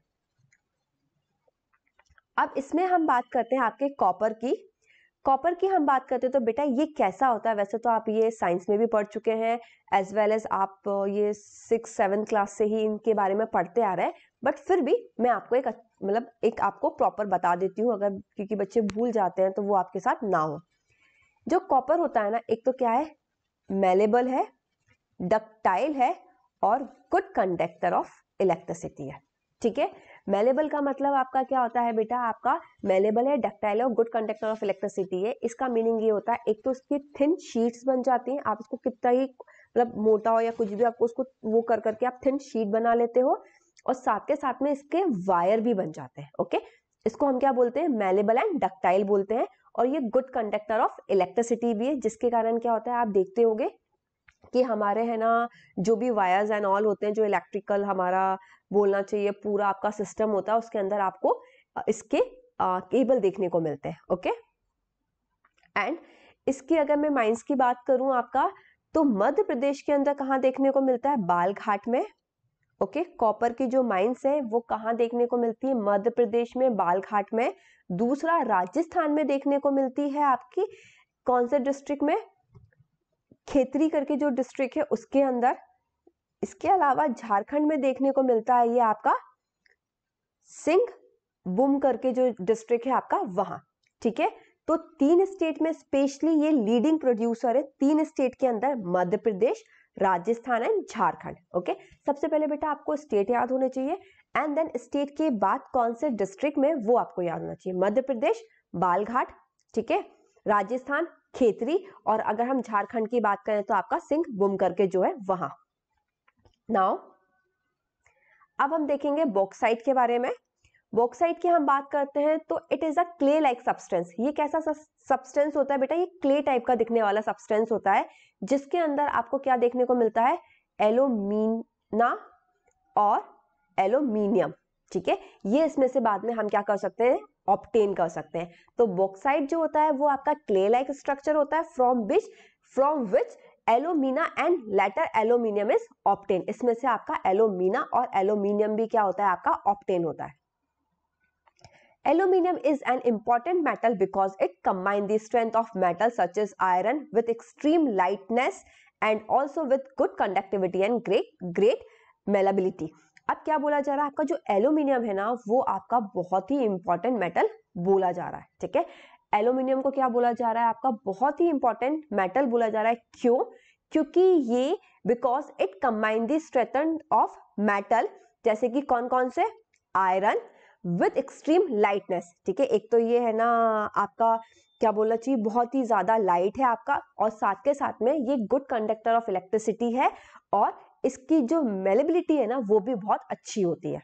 Speaker 1: अब इसमें हम बात करते हैं आपके कॉपर की कॉपर की हम बात करते हैं तो बेटा ये कैसा होता है वैसे तो आप ये साइंस में भी पढ़ चुके हैं एज वेल एज आप ये सिक्स सेवन क्लास से ही इनके बारे में पढ़ते आ रहे हैं बट फिर भी मैं आपको एक मतलब एक आपको प्रॉपर बता देती हूँ अगर क्योंकि बच्चे भूल जाते हैं तो वो आपके साथ ना हो जो कॉपर होता है ना एक तो क्या है मेलेबल है डक्टाइल है और गुड कंडक्टर ऑफ इलेक्ट्रिसिटी है ठीक है मेलेबल का मतलब आपका क्या होता है बेटा आपका मेलेबल है डक्टाइल है गुड कंडक्टर ऑफ इलेक्ट्रिसिटी है इसका मीनिंग ये होता है एक तो उसकी थिन शीट्स बन जाती हैं आप इसको कितना ही मतलब मोटा हो या कुछ भी आपको उसको वो कर करके आप थिन शीट बना लेते हो और साथ के साथ में इसके वायर भी बन जाते हैं ओके इसको हम क्या बोलते हैं मेलेबल एंड डक्टाइल बोलते हैं और ये गुड कंडक्टर ऑफ इलेक्ट्रिसिटी भी है जिसके कारण क्या होता है आप देखते होंगे कि हमारे है ना जो भी वायर्स एंड ऑल होते हैं जो इलेक्ट्रिकल हमारा बोलना चाहिए पूरा आपका सिस्टम होता है उसके अंदर आपको इसके केबल देखने को मिलते हैं ओके एंड इसकी अगर मैं माइंस की बात करूं आपका तो मध्य प्रदेश के अंदर कहाँ देखने को मिलता है बालघाट में ओके okay, कॉपर की जो माइंस है वो कहाँ देखने को मिलती है मध्य प्रदेश में बालघाट में दूसरा राजस्थान में देखने को मिलती है आपकी कौन से डिस्ट्रिक्ट में खेतरी करके जो डिस्ट्रिक्ट है उसके अंदर इसके अलावा झारखंड में देखने को मिलता है ये आपका सिंह बुम करके जो डिस्ट्रिक्ट है आपका वहां ठीक है तो तीन स्टेट में स्पेशली ये लीडिंग प्रोड्यूसर है तीन स्टेट के अंदर मध्य प्रदेश राजस्थान एंड झारखंड ओके सबसे पहले बेटा आपको स्टेट याद होने चाहिए एंड देन स्टेट के बाद कौन से डिस्ट्रिक्ट में वो आपको याद होना चाहिए मध्य प्रदेश बालघाट ठीक है राजस्थान खेतरी और अगर हम झारखंड की बात करें तो आपका सिंह बुम करके जो है वहां नाउ अब हम देखेंगे बॉक्साइट के बारे में बॉक्साइट की हम बात करते हैं तो it is a clay like substance ये कैसा सब्सटेंस होता है बेटा ये क्ले टाइप का दिखने वाला सब्सटेंस होता है जिसके अंदर आपको क्या देखने को मिलता है एलोमीना और एलोमिनियम ठीक है ये इसमें से बाद में हम क्या कर सकते हैं ऑप्टेन कर सकते हैं तो बॉक्साइट जो होता है वो आपका क्ले लाइक स्ट्रक्चर होता है from which from which alumina and later aluminium is obtain इसमें से आपका एलोमिना और एलोमिनियम भी क्या होता है आपका ऑप्टेन होता है aluminium is an important metal because it combine the strength of metal such is iron with extreme lightness and also with good conductivity and great great malleability अब क्या बोला जा रहा है आपका जो एल्यूमिनियम है ना वो आपका बहुत ही इंपॉर्टेंट मेटल बोला जा रहा है ठीक है एल्यूमिनियम को क्या बोला जा रहा है आपका बहुत ही इंपॉर्टेंट मेटल बोला जा रहा है क्यों क्योंकि ये because it combine the of metal जैसे कि कौन कौन से आयरन विथ एक्सट्रीम लाइटनेस ठीक है एक तो ये है ना आपका क्या बोलना चाहिए बहुत ही ज्यादा लाइट है आपका और साथ के साथ में ये गुड कंडक्टर ऑफ इलेक्ट्रिसिटी है और इसकी जो मेलेबिलिटी है ना वो भी बहुत अच्छी होती है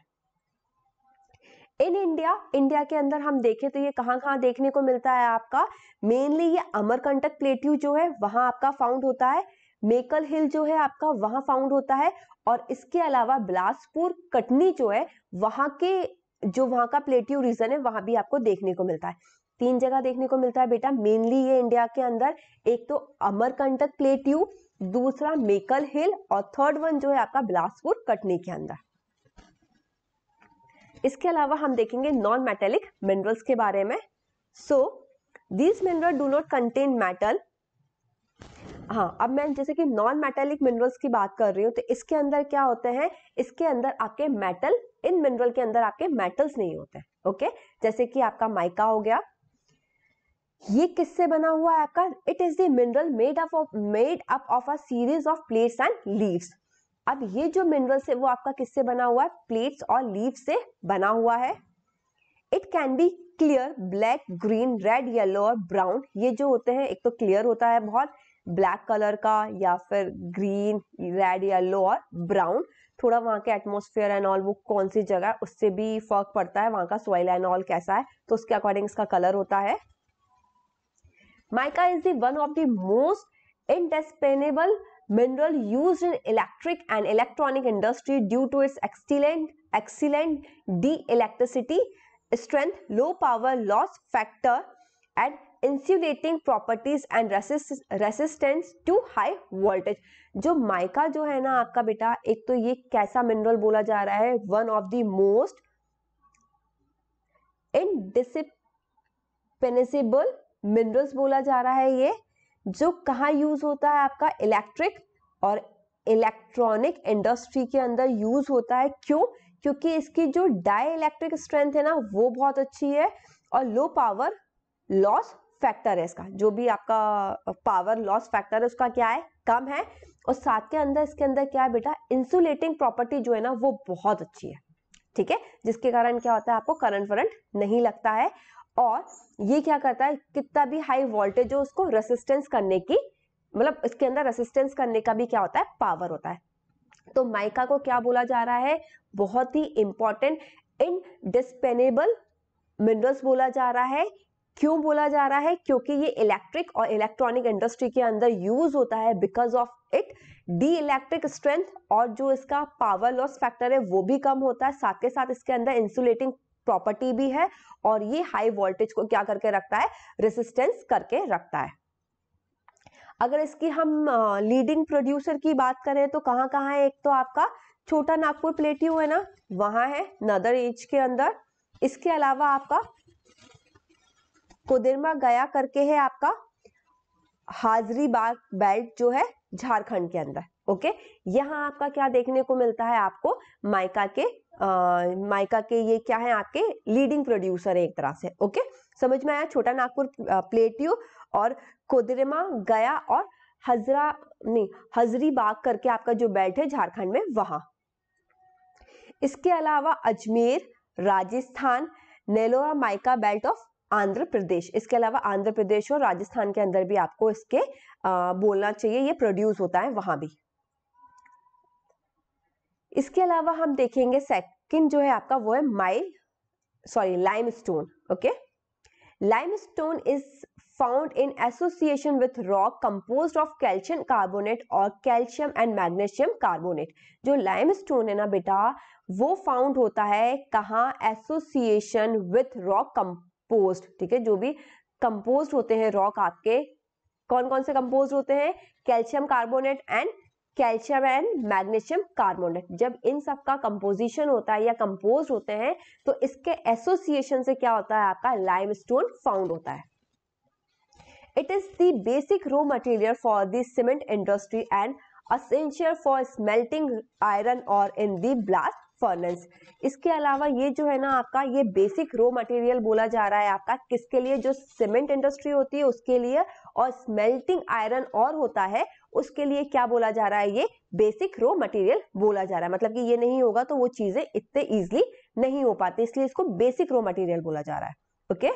Speaker 1: इन इंडिया इंडिया के अंदर हम देखें तो ये कहाँ कहाँ देखने को मिलता है आपका मेनली ये अमरकंटक प्लेट्यू जो है वहां आपका फाउंड होता है मेकल हिल जो है आपका वहां फाउंड होता है और इसके अलावा बिलासपुर कटनी जो है वहां के जो वहां का प्लेट्यू रीजन है वहां भी आपको देखने को मिलता है तीन जगह देखने को मिलता है बेटा मेनली ये इंडिया के अंदर एक तो अमरकंटक प्लेट्यू दूसरा मेकल हिल और थर्ड वन जो है आपका बिलासपुर कटनी के अंदर इसके अलावा हम देखेंगे नॉन मेटेलिक मिनरल्स के बारे में so these mineral do not contain metal हाँ अब मैं जैसे कि नॉन मेटेलिक मिनरल्स की बात कर रही हूँ तो इसके अंदर क्या होते हैं इसके अंदर आपके मेटल इन मिनरल के अंदर आपके मेटल्स नहीं होते ओके जैसे कि आपका माइका हो गया ये किससे बना हुआ है आपका it is the mineral made up made up of a series of plates and leaves अब ये जो मिनरल्स है वो आपका किससे बना हुआ है प्लेट्स और लीव से बना हुआ है it can be clear black green red yellow और ब्राउन ये जो होते हैं एक तो क्लियर होता है बहुत ब्लैक कलर का या फिर ग्रीन रेड येलो और ब्राउन थोड़ा वहाँ के एटमोसफेयर एंड ऑल वो कौन सी जगह उससे भी फर्क पड़ता है वहाँ का सॉइल एंड ऑल कैसा है तो उसके अकॉर्डिंग इसका कलर होता है mica is one of the most indispensable mineral use in electric and electronic industry due to its excellent excellent di electricity strength low power loss factor and insulating properties and resistance to high voltage जो mica जो है ना आपका बेटा एक तो ये कैसा मिनरल बोला जा रहा है one of the most indispensable minerals बोला जा रहा है ये जो कहाँ यूज होता है आपका इलेक्ट्रिक और इलेक्ट्रॉनिक इंडस्ट्री के अंदर यूज होता है क्यों क्योंकि इसकी जो डाई इलेक्ट्रिक स्ट्रेंथ है ना वो बहुत अच्छी है और लो पावर लॉस फैक्टर है इसका जो भी आपका पावर लॉस फैक्टर है उसका क्या है कम है और साथ के अंदर इसके अंदर क्या है बेटा इंसुलेटिंग प्रॉपर्टी जो है ना वो बहुत अच्छी है ठीक है जिसके कारण क्या होता है आपको करंट वरंट नहीं लगता है और ये क्या करता है कितना भी हाई वोल्टेज हो उसको रेसिस्टेंस करने की मतलब इसके अंदर रेसिस्टेंस करने का भी क्या होता है पावर होता है तो माइका को क्या बोला जा रहा है बहुत ही इंपॉर्टेंट इन डिस्पेनेबल मिनरल्स बोला जा रहा है क्यों बोला जा रहा है क्योंकि ये इलेक्ट्रिक और इलेक्ट्रॉनिक इंडस्ट्री के अंदर यूज होता है because of it dielectric strength और जो इसका पावर लॉस फैक्टर है वो भी कम होता है साथ के साथ इसके अंदर इंसुलेटिंग प्रॉपर्टी भी है और ये हाई वोल्टेज को क्या करके रखता है रेसिस्टेंस करके रखता है अगर इसकी हम लीडिंग प्रोड्यूसर की बात करें तो कहाँ कहाँ है एक तो आपका छोटा नागपुर प्लेट्यू है ना वहां है नदर एज के अंदर इसके अलावा आपका कोदेरमा गया करके है आपका हाजरी बाग बेल्ट जो है झारखंड के अंदर ओके यहाँ आपका क्या देखने को मिलता है आपको माइका के आ, माइका के ये क्या है आपके लीडिंग प्रोड्यूसर है एक तरह से ओके समझ में आया छोटा नागपुर प्लेट्यू और कोदरेमा गया और हजरा नहीं हजरी बाग करके आपका जो बेल्ट है झारखंड में वहां इसके अलावा Ajmer Rajasthan Nellore mica belt of Andhra Pradesh इसके अलावा आंध्र प्रदेश और राजस्थान के अंदर भी आपको इसके आ, बोलना चाहिए ये प्रोड्यूस होता है वहां भी इसके अलावा हम देखेंगे सेकंड जो है आपका वो है my sorry limestone okay limestone is found in association with rock compose of calcium carbonate और कैल्शियम एंड मैग्नेशियम कार्बोनेट जो लाइम स्टोन है ना बेटा वो फाउंड होता है कहाँ एसोसिएशन विथ रॉक कंपोज ठीक है जो भी कंपोज होते हैं रॉक आपके कौन कौन से कंपोज होते हैं calcium carbonate and calcium and magnesium carbonate जब इन सब का कंपोजिशन होता है या कंपोज होते हैं तो इसके एसोसिएशन से क्या होता है आपका लाइम स्टोन फाउंड होता है it is the basic raw material for the cement industry and essential for smelting iron और इन दी ब्लास्ट फर्नेस इसके अलावा ये जो है ना आपका ये बेसिक रॉ मटेरियल बोला जा रहा है आपका किसके लिए जो सीमेंट इंडस्ट्री होती है उसके लिए और स्मेल्टिंग आयरन और होता है उसके लिए क्या बोला जा रहा है ये बेसिक रो मटेरियल बोला जा रहा है मतलब कि ये नहीं होगा तो वो चीजें इतने इजिली नहीं हो पाती इसलिए इसको बेसिक रो मटेरियल बोला जा रहा है ओके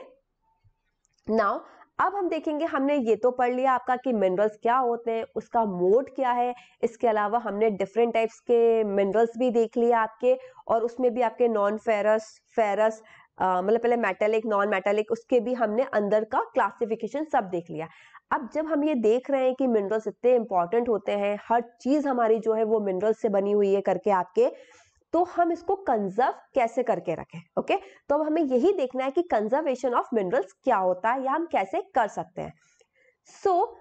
Speaker 1: नाउ अब हम देखेंगे हमने ये तो पढ़ लिया आपका कि मिनरल्स क्या होते हैं उसका मोड क्या है इसके अलावा हमने डिफरेंट टाइप्स के मिनरल्स भी देख लिए आपके और उसमें भी आपके नॉन फेरस फेरस मतलब पहले मेटेलिक नॉन मेटेलिक उसके भी हमने अंदर का क्लासिफिकेशन सब देख लिया अब जब हम ये देख रहे हैं कि मिनरल्स इतने इंपॉर्टेंट होते हैं हर चीज हमारी जो है वो मिनरल्स से बनी हुई है करके आपके तो हम इसको कंजर्व कैसे करके रखें ओके तो अब हमें यही देखना है कि कंजर्वेशन ऑफ मिनरल्स क्या होता है या हम कैसे कर सकते हैं सो so,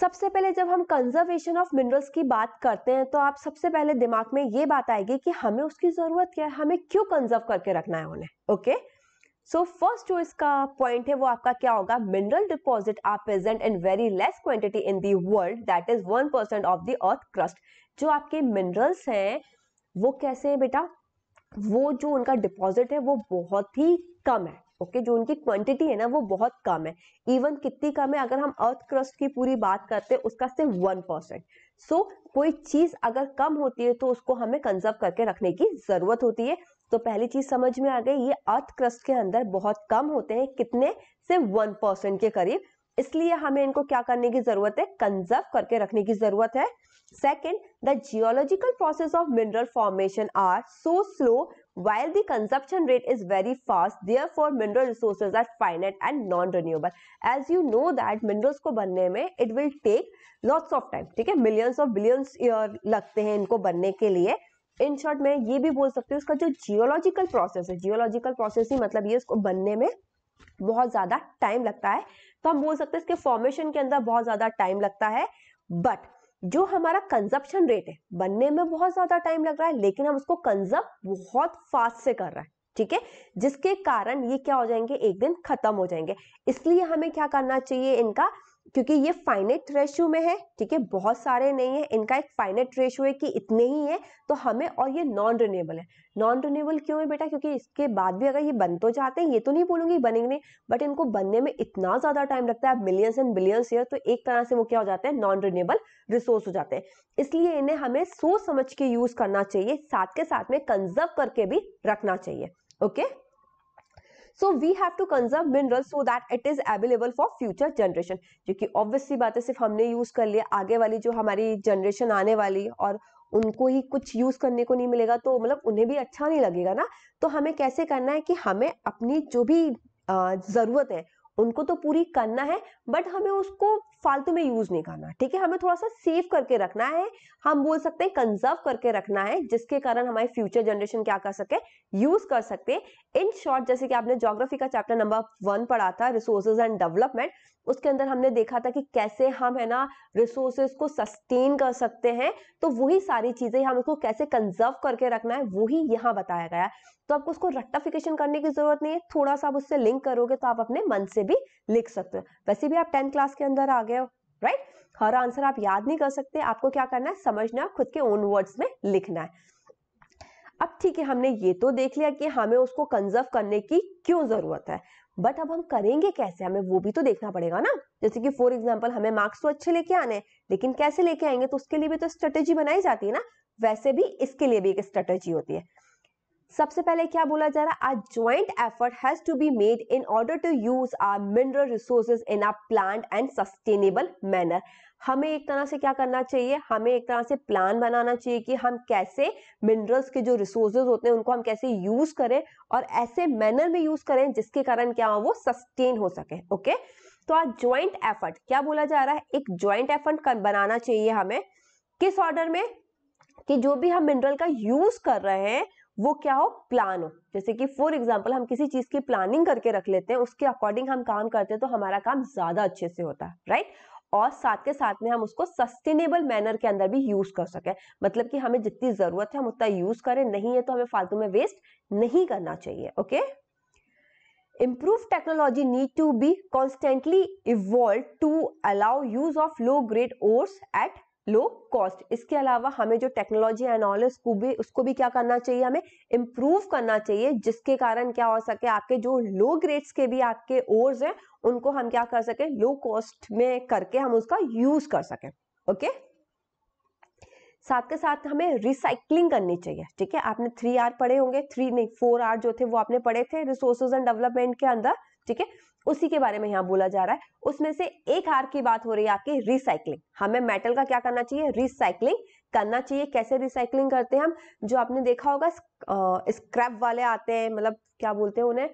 Speaker 1: सबसे पहले जब हम कंजर्वेशन ऑफ मिनरल्स की बात करते हैं तो आप सबसे पहले दिमाग में ये बात आएगी कि हमें उसकी ज़रूरत क्या है हमें क्यों कंजर्व करके रखना है उन्हें ओके सो फर्स्ट जो इसका पॉइंट है वो आपका क्या होगा mineral deposit are present in very less quantity in the world that is one percent of the earth crust जो आपके मिनरल्स हैं वो कैसे हैं बेटा वो जो उनका डिपॉजिट है वो बहुत ही कम है ओके okay, जो उनकी क्वांटिटी है ना वो बहुत कम है इवन कितनी कम है अगर हम अर्थ क्रस्ट की पूरी बात करते हैं उसका सिर्फ वन परसेंट सो कोई चीज अगर कम होती है तो उसको हमें कंजर्व करके रखने की जरूरत होती है तो पहली चीज समझ में आ गई ये अर्थ क्रस्ट के अंदर बहुत कम होते हैं कितने सिर्फ वन परसेंट के करीब इसलिए हमें इनको क्या करने की जरूरत है कंजर्व करके रखने की जरूरत है Second, the geological process of mineral formation are so slow while the consumption rate is very fast therefore mineral resources are finite and non renewable as you know that minerals ko banne mein it will take lots of time theek hai millions of billions year lagte hain inko banne ke liye in short में ये भी बोल सकते हो इसका जो geological process है geological process ही मतलब ये इसको बनने में बहुत ज्यादा टाइम लगता है तो हम बोल सकते हैं इसके फॉर्मेशन के अंदर बहुत ज्यादा टाइम लगता है बट जो हमारा कंजप्शन रेट है बनने में बहुत ज्यादा टाइम लग रहा है लेकिन हम उसको कंजप्ट बहुत फास्ट से कर रहा है ठीक है जिसके कारण ये क्या हो जाएंगे एक दिन खत्म हो जाएंगे इसलिए हमें क्या करना चाहिए इनका क्योंकि ये फाइनेट रेशियो में है ठीक है बहुत सारे नहीं है इनका एक फाइनेट रेशियो है कि इतने ही है तो हमें और ये नॉन रिन्यूएबल है नॉन रिन्यूएबल क्यों है बेटा क्योंकि इसके बाद भी अगर ये बन तो जाते हैं ये तो नहीं बोलूंगी बनेंगे नहीं बट इनको बनने में इतना ज्यादा टाइम लगता है मिलियंस एंड बिलियंस ईयर तो एक तरह से वो क्या हो जाते हैं नॉन रिन्यूएबल रिसोर्स हो जाते हैं इसलिए इन्हें हमें सोच समझ के यूज करना चाहिए साथ के साथ में कंजर्व करके भी रखना चाहिए okay okay? So we have to conserve mineral so that it is available for future generation क्योंकि ऑब्वियसली बात है सिर्फ हमने यूज कर लिया आगे वाली जो हमारी जनरेशन आने वाली और उनको ही कुछ यूज करने को नहीं मिलेगा तो मतलब उन्हें भी अच्छा नहीं लगेगा ना तो हमें कैसे करना है कि हमें अपनी जो भी जरूरत है उनको तो पूरी करना है बट हमें उसको फालतू में यूज नहीं करना ठीक है हमें थोड़ा सा सेव करके रखना है हम बोल सकते हैं कंजर्व करके रखना है जिसके कारण हमारी फ्यूचर जनरेशन क्या कर सके यूज कर सकते इन शॉर्ट जैसे कि आपने ज्योग्राफी का चैप्टर नंबर वन पढ़ा था रिसोर्सेज एंड डेवलपमेंट उसके अंदर हमने देखा था कि कैसे हम है ना रिसोर्सेज को सस्टेन कर सकते हैं तो वही सारी चीज़ें हम उसको कैसे कंजर्व करके रखना है वही यहाँ बताया गया है तो आपको उसको रट्टाफिकेशन करने की ज़रूरत नहीं है थोड़ा सा आप उससे लिंक करोगे तो आप अपने मन से भी लिख सकते हो वैसे भी आप टेंथ क्लास के अंदर आ गए हो राइट हर आंसर आप याद नहीं कर सकते आपको क्या करना है समझना खुद के ओन वर्ड्स में लिखना है अब ठीक है हमने ये तो देख लिया कि हमें उसको कंजर्व करने की क्यों जरूरत है बट अब हम करेंगे कैसे हमें वो भी तो देखना पड़ेगा ना जैसे कि फॉर एग्जाम्पल हमें मार्क्स तो अच्छे लेके आने लेकिन कैसे लेके आएंगे तो उसके लिए भी तो स्ट्रेटेजी बनाई जाती है ना वैसे भी इसके लिए भी एक स्ट्रेटेजी होती है सबसे पहले क्या बोला जा रहा है joint effort has to be made in order to use our mineral resources in our plant and sustainable manner हमें एक तरह से क्या करना चाहिए हमें एक तरह से प्लान बनाना चाहिए कि हम कैसे मिनरल्स के जो रिसोर्सेज होते हैं उनको हम कैसे यूज करें और ऐसे मैनर में यूज करें जिसके कारण क्या हो वो सस्टेन हो सके ओके तो आज ज्वाइंट एफर्ट क्या बोला जा रहा है एक ज्वाइंट एफर्ट बनाना चाहिए हमें किस ऑर्डर में कि जो भी हम मिनरल का यूज कर रहे हैं वो क्या हो प्लान हो जैसे कि फॉर एग्जाम्पल हम किसी चीज की प्लानिंग करके रख लेते हैं उसके अकॉर्डिंग हम काम करते हैं तो हमारा काम ज्यादा अच्छे से होता है राइट और साथ के साथ में हम उसको सस्टेनेबल मैनर के अंदर भी यूज कर सके मतलब कि हमें जितनी जरूरत है हम उतना यूज करें नहीं है तो हमें फालतू में वेस्ट नहीं करना चाहिए okay improve technology need to be constantly evolve to allow use of low grade ores at low cost इसके अलावा हमें जो टेक्नोलॉजी एंड ऑल उसको भी उसको भी क्या करना चाहिए हमें इम्प्रूव करना चाहिए जिसके कारण क्या हो सके आपके जो लो ग्रेड्स के भी आपके ओर्स हैं उनको हम क्या कर सके लो कॉस्ट में करके हम उसका यूज कर सके ओके साथ के साथ हमें रिसाइकलिंग करनी चाहिए ठीक है आपने थ्री आर पढ़े होंगे थ्री नहीं फोर आर जो थे वो आपने पढ़े थे रिसोर्सेज एंड डेवलपमेंट के अंदर ठीक है उसी के बारे में यहाँ बोला जा रहा है उसमें से एक आर की बात हो रही है आपकी रिसाइकलिंग हमें मेटल का क्या करना चाहिए रिसाइकलिंग करना चाहिए कैसे रिसाइकलिंग करते हैं हम जो आपने देखा होगा स्क्रैप वाले आते हैं मतलब क्या बोलते हैं उन्हें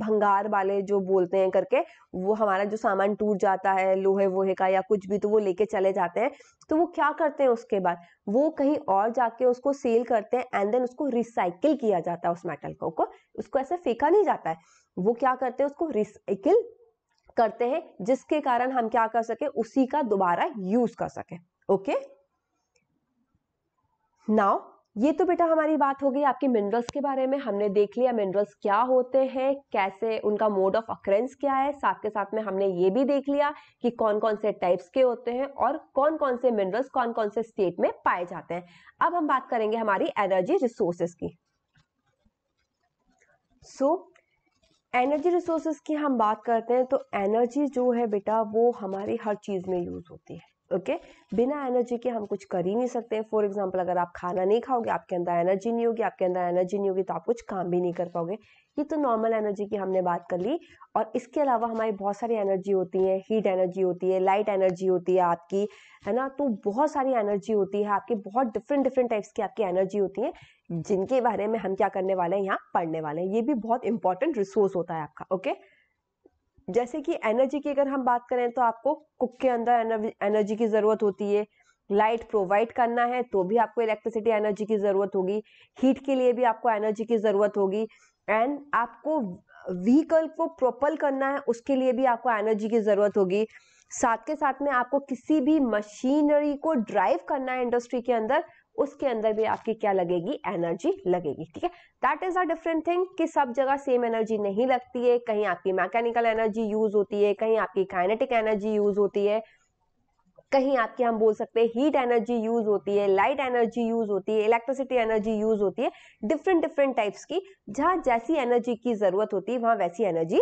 Speaker 1: भंगार वाले जो बोलते हैं करके वो हमारा जो सामान टूट जाता है लोहे वोहे का या कुछ भी तो वो लेके चले जाते हैं तो वो क्या करते हैं उसके बाद वो कहीं और जाके उसको सेल करते हैं एंड देन उसको रिसाइकिल किया जाता है उस मेटल को उसको ऐसे फेंका नहीं जाता है वो क्या करते हैं उसको रिसाइकिल करते हैं जिसके कारण हम क्या कर सके उसी का दोबारा यूज कर सके ओके नाउ ये तो बेटा हमारी बात हो गई आपके मिनरल्स के बारे में हमने देख लिया मिनरल्स क्या होते हैं कैसे उनका मोड ऑफ अक्रेंस क्या है साथ के साथ में हमने ये भी देख लिया कि कौन कौन से टाइप्स के होते हैं और कौन कौन से मिनरल्स कौन कौन से स्टेट में पाए जाते हैं अब हम बात करेंगे हमारी एनर्जी रिसोर्सेस की सो so, एनर्जी रिसोर्सेज की हम बात करते हैं तो एनर्जी जो है बेटा वो हमारी हर चीज़ में यूज़ होती है ओके okay? बिना एनर्जी के हम कुछ कर ही नहीं सकते फॉर एग्जाम्पल अगर आप खाना नहीं खाओगे आपके अंदर एनर्जी नहीं होगी आपके अंदर एनर्जी नहीं होगी तो आप कुछ काम भी नहीं कर पाओगे ये तो नॉर्मल एनर्जी की हमने बात कर ली और इसके अलावा हमारी बहुत सारी एनर्जी होती है हीट एनर्जी होती है लाइट एनर्जी होती है आपकी है ना तो बहुत सारी एनर्जी होती है आपकी बहुत डिफरेंट डिफरेंट टाइप्स की आपकी एनर्जी होती है जिनके बारे में हम क्या करने वाले हैं यहाँ पढ़ने वाले हैं ये भी बहुत इंपॉर्टेंट रिसोर्स होता है आपका ओके जैसे कि एनर्जी की अगर हम बात करें तो आपको कुक के अंदर एनर्जी की ज़रूरत होती है लाइट प्रोवाइड करना है तो भी आपको इलेक्ट्रिसिटी एनर्जी की ज़रूरत होगी हीट के लिए भी आपको एनर्जी की ज़रूरत होगी एंड आपको व्हीकल को प्रोपल करना है उसके लिए भी आपको एनर्जी की ज़रूरत होगी साथ के साथ में आपको किसी भी मशीनरी को ड्राइव करना है इंडस्ट्री के अंदर उसके अंदर भी आपकी क्या लगेगी एनर्जी लगेगी ठीक है that is a different thing कि सब जगह सेम एनर्जी नहीं लगती है कहीं आपकी मैकेनिकल एनर्जी यूज होती है कहीं आपकी काइनेटिक एनर्जी यूज होती है कहीं आपकी हम बोल सकते हैं हीट एनर्जी यूज होती है लाइट एनर्जी यूज होती है इलेक्ट्रिसिटी एनर्जी यूज होती है डिफरेंट डिफरेंट टाइप्स की जहां जैसी एनर्जी की जरूरत होती है वहां वैसी एनर्जी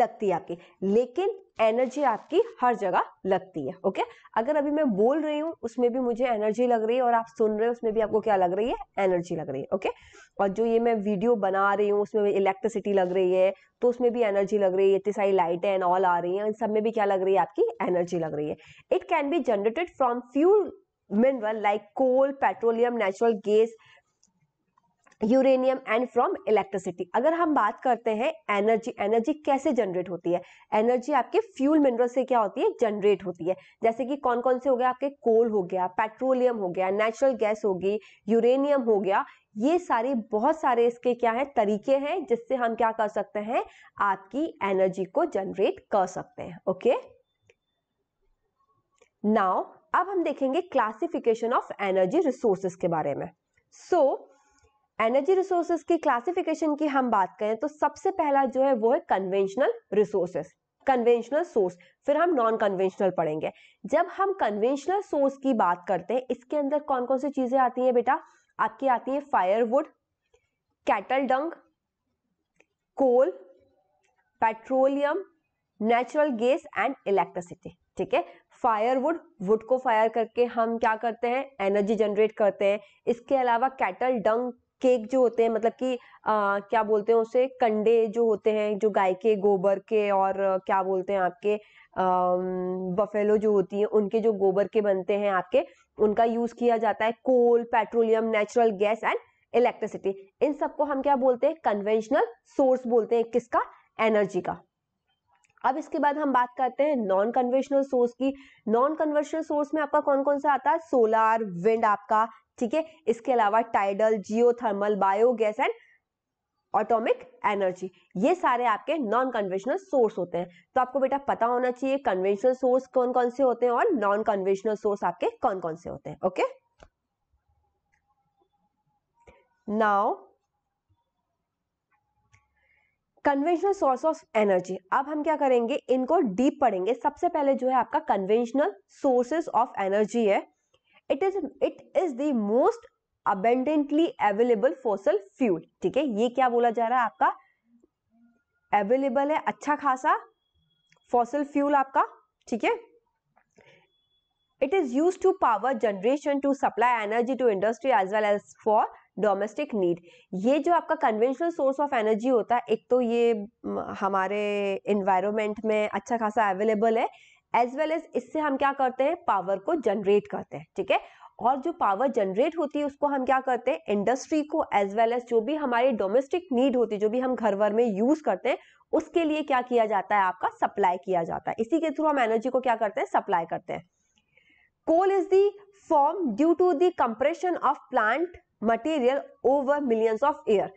Speaker 1: लगती है आपकी लेकिन एनर्जी आपकी हर जगह लगती है ओके अगर अभी मैं बोल रही हूँ उसमें भी मुझे एनर्जी लग रही है और आप सुन रहे हो उसमें भी आपको क्या लग रही है एनर्जी लग रही है ओके और जो ये मैं वीडियो बना रही हूँ उसमें इलेक्ट्रिसिटी लग रही है तो उसमें भी एनर्जी लग रही है इतनी सारी लाइटें एंड ऑल आ रही है इन सब में भी क्या लग रही है आपकी एनर्जी लग रही है it can be generated from fuel mineral like coal petroleum natural gas uranium and from electricity अगर हम बात करते हैं एनर्जी एनर्जी कैसे जनरेट होती है एनर्जी आपके फ्यूल मिनरल से क्या होती है जनरेट होती है जैसे कि कौन कौन से हो गया आपके कोल हो गया पेट्रोलियम हो गया नेचुरल गैस होगी यूरेनियम हो गया ये सारे बहुत सारे इसके क्या है तरीके हैं जिससे हम क्या कर सकते हैं आपकी एनर्जी को जनरेट कर सकते हैं ओके नाउ अब हम देखेंगे क्लासिफिकेशन ऑफ एनर्जी रिसोर्सेस के बारे में सो so, एनर्जी रिसोर्सेज की क्लासिफिकेशन की हम बात करें तो सबसे पहला जो है वो है कन्वेंशनल रिसोर्सेज कन्वेंशनल सोर्स फिर हम नॉन कन्वेंशनल पढ़ेंगे जब हम कन्वेंशनल सोर्स की बात करते हैं इसके अंदर कौन कौन सी चीजें आती हैं बेटा आपकी आती है firewood cattle dung coal petroleum natural gas and electricity ठीक है फायरवुड वुड को फायर करके हम क्या करते हैं एनर्जी जनरेट करते हैं इसके अलावा कैटल डंग केक जो होते हैं मतलब कि आ, क्या बोलते हैं उसे कंडे जो होते हैं जो गाय के गोबर के और क्या बोलते हैं आपके बफेलो जो होती है उनके जो गोबर के बनते हैं आपके उनका यूज किया जाता है coal petroleum natural gas and electricity इन सबको हम क्या बोलते हैं कन्वेंशनल सोर्स बोलते हैं किसका एनर्जी का अब इसके बाद हम बात करते हैं नॉन कन्वेंशनल सोर्स की नॉन कन्वेंशनल सोर्स में आपका कौन कौन सा आता है सोलार विंड आपका ठीक है इसके अलावा tidal geothermal biogas and atomic energy ये सारे आपके नॉन कन्वेंशनल सोर्स होते हैं तो आपको बेटा पता होना चाहिए कन्वेंशनल सोर्स कौन कौन से होते हैं और नॉन कन्वेंशनल सोर्स आपके कौन कौन से होते हैं okay now conventional source of energy अब हम क्या करेंगे इनको डीप पढ़ेंगे सबसे पहले जो है आपका कन्वेंशनल सोर्सेस ऑफ एनर्जी है it is it is the most abundantly available fossil fuel ठीक है ये क्या बोला जा रहा है आपका अवेलेबल है अच्छा खासा फॉसल फ्यूल आपका ठीक है it is use to power generation to supply energy to industry as well as for domestic need ये जो आपका कन्वेंशनल सोर्स ऑफ एनर्जी होता है एक तो ये हमारे इन्वायरमेंट में अच्छा खासा अवेलेबल है एज वेल एज इससे हम क्या करते हैं पावर को जनरेट करते हैं ठीक है और जो पावर जनरेट होती है उसको हम क्या करते हैं इंडस्ट्री को एज वेल एज जो भी हमारी डोमेस्टिक नीड होती है जो भी हम घर वर में यूज करते हैं उसके लिए क्या किया जाता है आपका सप्लाई किया जाता है इसी के थ्रू हम एनर्जी को क्या करते हैं सप्लाई करते हैं coal is the form due to the compression of plant material over millions of year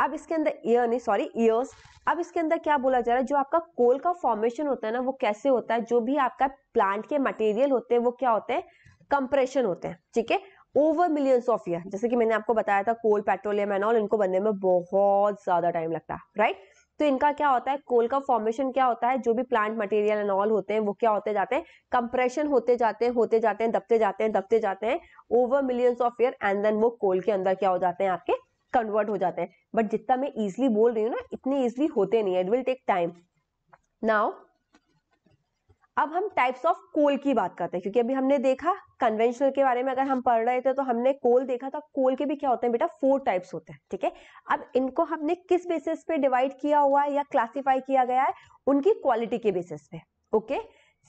Speaker 1: अब इसके अंदर ईयर नहीं सॉरी ईयर्स अब इसके अंदर क्या बोला जा रहा है जो आपका कोल का फॉर्मेशन होता है ना वो कैसे होता है जो भी आपका प्लांट के मटेरियल होते हैं वो क्या होते हैं कंप्रेशन होते हैं ठीक है ओवर मिलियंस ऑफ ईयर जैसे कि मैंने आपको बताया था कोल पेट्रोलियम एनऑल इनको बनने में बहुत ज्यादा टाइम लगता है राइट तो इनका क्या होता है कोल का फॉर्मेशन क्या होता है जो भी प्लांट मटेरियल एंड ऑल होते हैं वो क्या होते जाते हैं कंप्रेशन होते जाते हैं होते जाते हैं दबते जाते हैं दबते जाते हैं over millions of year and then वो कोल के अंदर क्या हो जाते हैं आपके कन्वर्ट हो जाते हैं बट जितना मैं इजिली बोल रही हूँ ना इतने इजिली होते नहीं है it will take time now अब हम टाइप्स ऑफ कोल की बात करते हैं क्योंकि अभी हमने देखा कन्वेंशनल के बारे में अगर हम पढ़ रहे थे तो हमने कोल देखा था तो कोल के भी क्या होते हैं बेटा फोर टाइप्स होते हैं ठीक है अब इनको हमने किस बेसिस पे डिवाइड किया हुआ है या क्लासिफाई किया गया है उनकी क्वालिटी के बेसिस पे ओके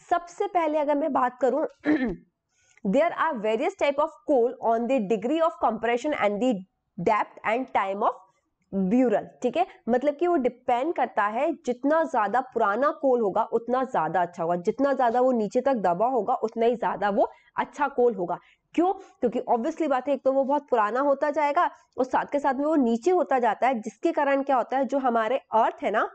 Speaker 1: सबसे पहले अगर मैं बात करूं there are various type of coal on the degree of compression and the depth and time of burial ठीक है मतलब कि वो डिपेंड करता है जितना ज्यादा पुराना कोल होगा उतना ज्यादा अच्छा होगा जितना ज्यादा वो नीचे तक दबा होगा उतना ही ज्यादा वो अच्छा कोल होगा क्यों क्योंकि ऑब्वियसली बात है एक तो वो बहुत पुराना होता जाएगा और साथ के साथ में वो नीचे होता जाता है जिसके कारण क्या होता है जो हमारे अर्थ है ना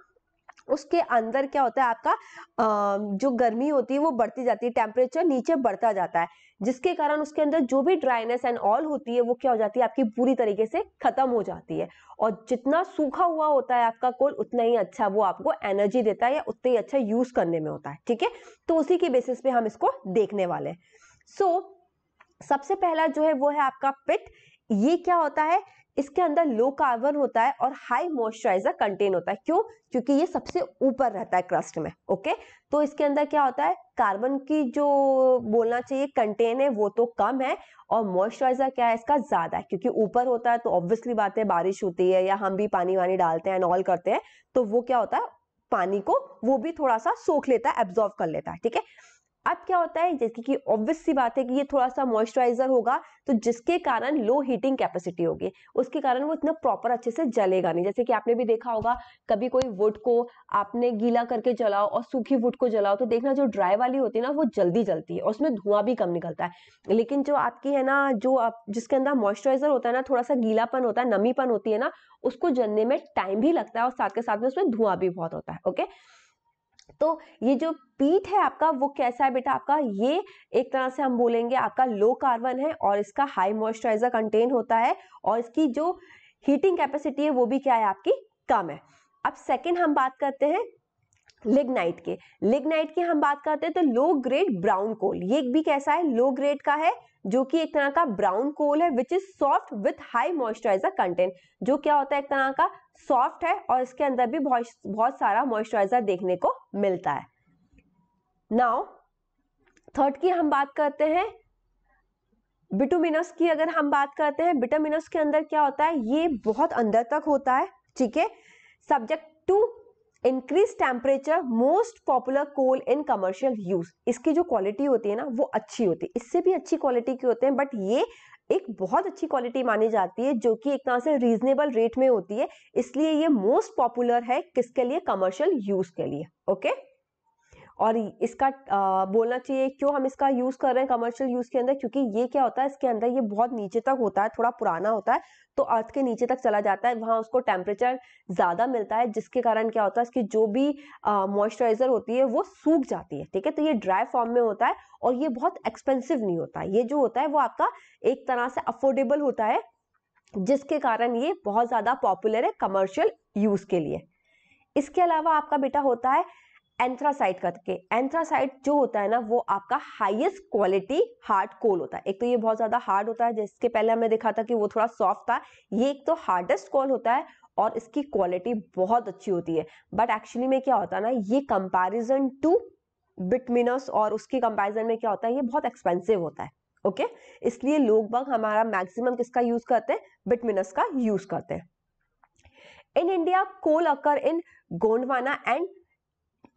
Speaker 1: उसके अंदर क्या होता है आपका जो गर्मी होती है वो बढ़ती जाती है टेम्परेचर नीचे बढ़ता जाता है जिसके कारण उसके अंदर जो भी ड्राइनेस एंड ऑल होती है वो क्या हो जाती है आपकी पूरी तरीके से खत्म हो जाती है और जितना सूखा हुआ होता है आपका कोल उतना ही अच्छा वो आपको एनर्जी देता है या उतना ही अच्छा यूज करने में होता है ठीक है तो उसी के बेसिस पे हम इसको देखने वाले सो so, सबसे पहला जो है वो है आपका पिट ये क्या होता है इसके अंदर लो कार्बन होता है और हाई मॉइस्चराइजर कंटेन होता है क्यों क्योंकि ये सबसे ऊपर रहता है क्रस्ट में ओके तो इसके अंदर क्या होता है कार्बन की जो बोलना चाहिए कंटेन है वो तो कम है और मॉइस्चराइजर क्या है इसका ज्यादा है क्योंकि ऊपर होता है तो ऑब्वियसली बात है बारिश होती है या हम भी पानी वानी डालते हैं एंड ऑल करते हैं तो वो क्या होता है पानी को वो भी थोड़ा सा सोख लेता है एब्जॉर्व कर लेता है ठीक है अब क्या होता है जैसे कि ऑब्वियस सी बात है कि ये थोड़ा सा मॉइस्चराइजर होगा तो जिसके कारण लो हीटिंग कैपेसिटी होगी उसके कारण वो इतना प्रॉपर अच्छे से जलेगा नहीं जैसे कि आपने भी देखा होगा कभी कोई वुड को आपने गीला करके जलाओ और सूखी वुड को जलाओ तो देखना जो ड्राई वाली होती है ना वो जल्दी जलती है और उसमें धुआं भी कम निकलता है लेकिन जो आपकी है ना जो आप जिसके अंदर मॉइस्चराइजर होता है ना थोड़ा सा गीलापन होता है नमीपन होती है ना उसको जलने में टाइम भी लगता है और साथ के साथ में उसमें धुआं भी बहुत होता है ओके तो ये जो पीट है आपका वो कैसा है बेटा आपका ये एक तरह से हम बोलेंगे आपका लो कार्बन है और इसका हाई मॉइस्चराइजर कंटेन होता है और इसकी जो हीटिंग कैपेसिटी है वो भी क्या है आपकी कम है अब सेकेंड हम बात करते हैं लिग्नाइट के लिग्नाइट की हम बात करते हैं तो लो ग्रेड ब्राउन कोल ये भी कैसा है लो ग्रेड का है जो कि एक तरह का ब्राउन कोल है which is soft with high moisturiser content जो क्या होता है एक तरह का सॉफ्ट है और इसके अंदर भी बहुत बहुत सारा मॉइस्चराइजर देखने को मिलता है नाउ थर्ड की हम बात करते हैं बिटोमिनस की अगर हम बात करते हैं बिटोमिनस के अंदर क्या होता है ये बहुत अंदर तक होता है ठीक है subject to increase temperature most popular coal in commercial use इसकी जो क्वालिटी होती है ना वो अच्छी होती है इससे भी अच्छी क्वालिटी के होते हैं बट ये एक बहुत अच्छी क्वालिटी मानी जाती है जो कि एक तरह से रीजनेबल रेट में होती है इसलिए ये मोस्ट पॉपुलर है किसके लिए कमर्शियल यूज के लिए ओके okay? और इसका आ, बोलना चाहिए क्यों हम इसका यूज कर रहे हैं कमर्शियल यूज के अंदर क्योंकि ये क्या होता है इसके अंदर ये बहुत नीचे तक होता है थोड़ा पुराना होता है तो अर्थ के नीचे तक चला जाता है वहां उसको टेम्परेचर ज्यादा मिलता है जिसके कारण क्या होता है इसकी जो भी मॉइस्चराइजर होती है वो सूख जाती है ठीक है तो ये ड्राई फॉर्म में होता है और ये बहुत एक्सपेंसिव नहीं होता है ये जो होता है वो आपका एक तरह से अफोर्डेबल होता है जिसके कारण ये बहुत ज्यादा पॉपुलर है कमर्शियल यूज के लिए इसके अलावा आपका बेटा होता है एंथ्रासाइट करके एंथ्रासाइट जो होता है ना वो आपका हाईएस्ट क्वालिटी हार्ड कोल होता है एक तो ये बहुत ज्यादा हार्ड होता है जिसके पहले हमने देखा था कि वो थोड़ा सॉफ्ट था ये एक तो हार्डेस्ट कोल होता है और इसकी क्वालिटी बहुत अच्छी होती है बट एक्चुअली में क्या होता है ना ये कंपेरिजन टू बिटमिनस और उसकी कंपेरिजन में क्या होता है ये बहुत एक्सपेंसिव होता है ओके okay? इसलिए लोग बाग हमारा मैक्सिमम किसका यूज करते हैं बिटमिनस का यूज करते हैं in India coal occur in Gondwana and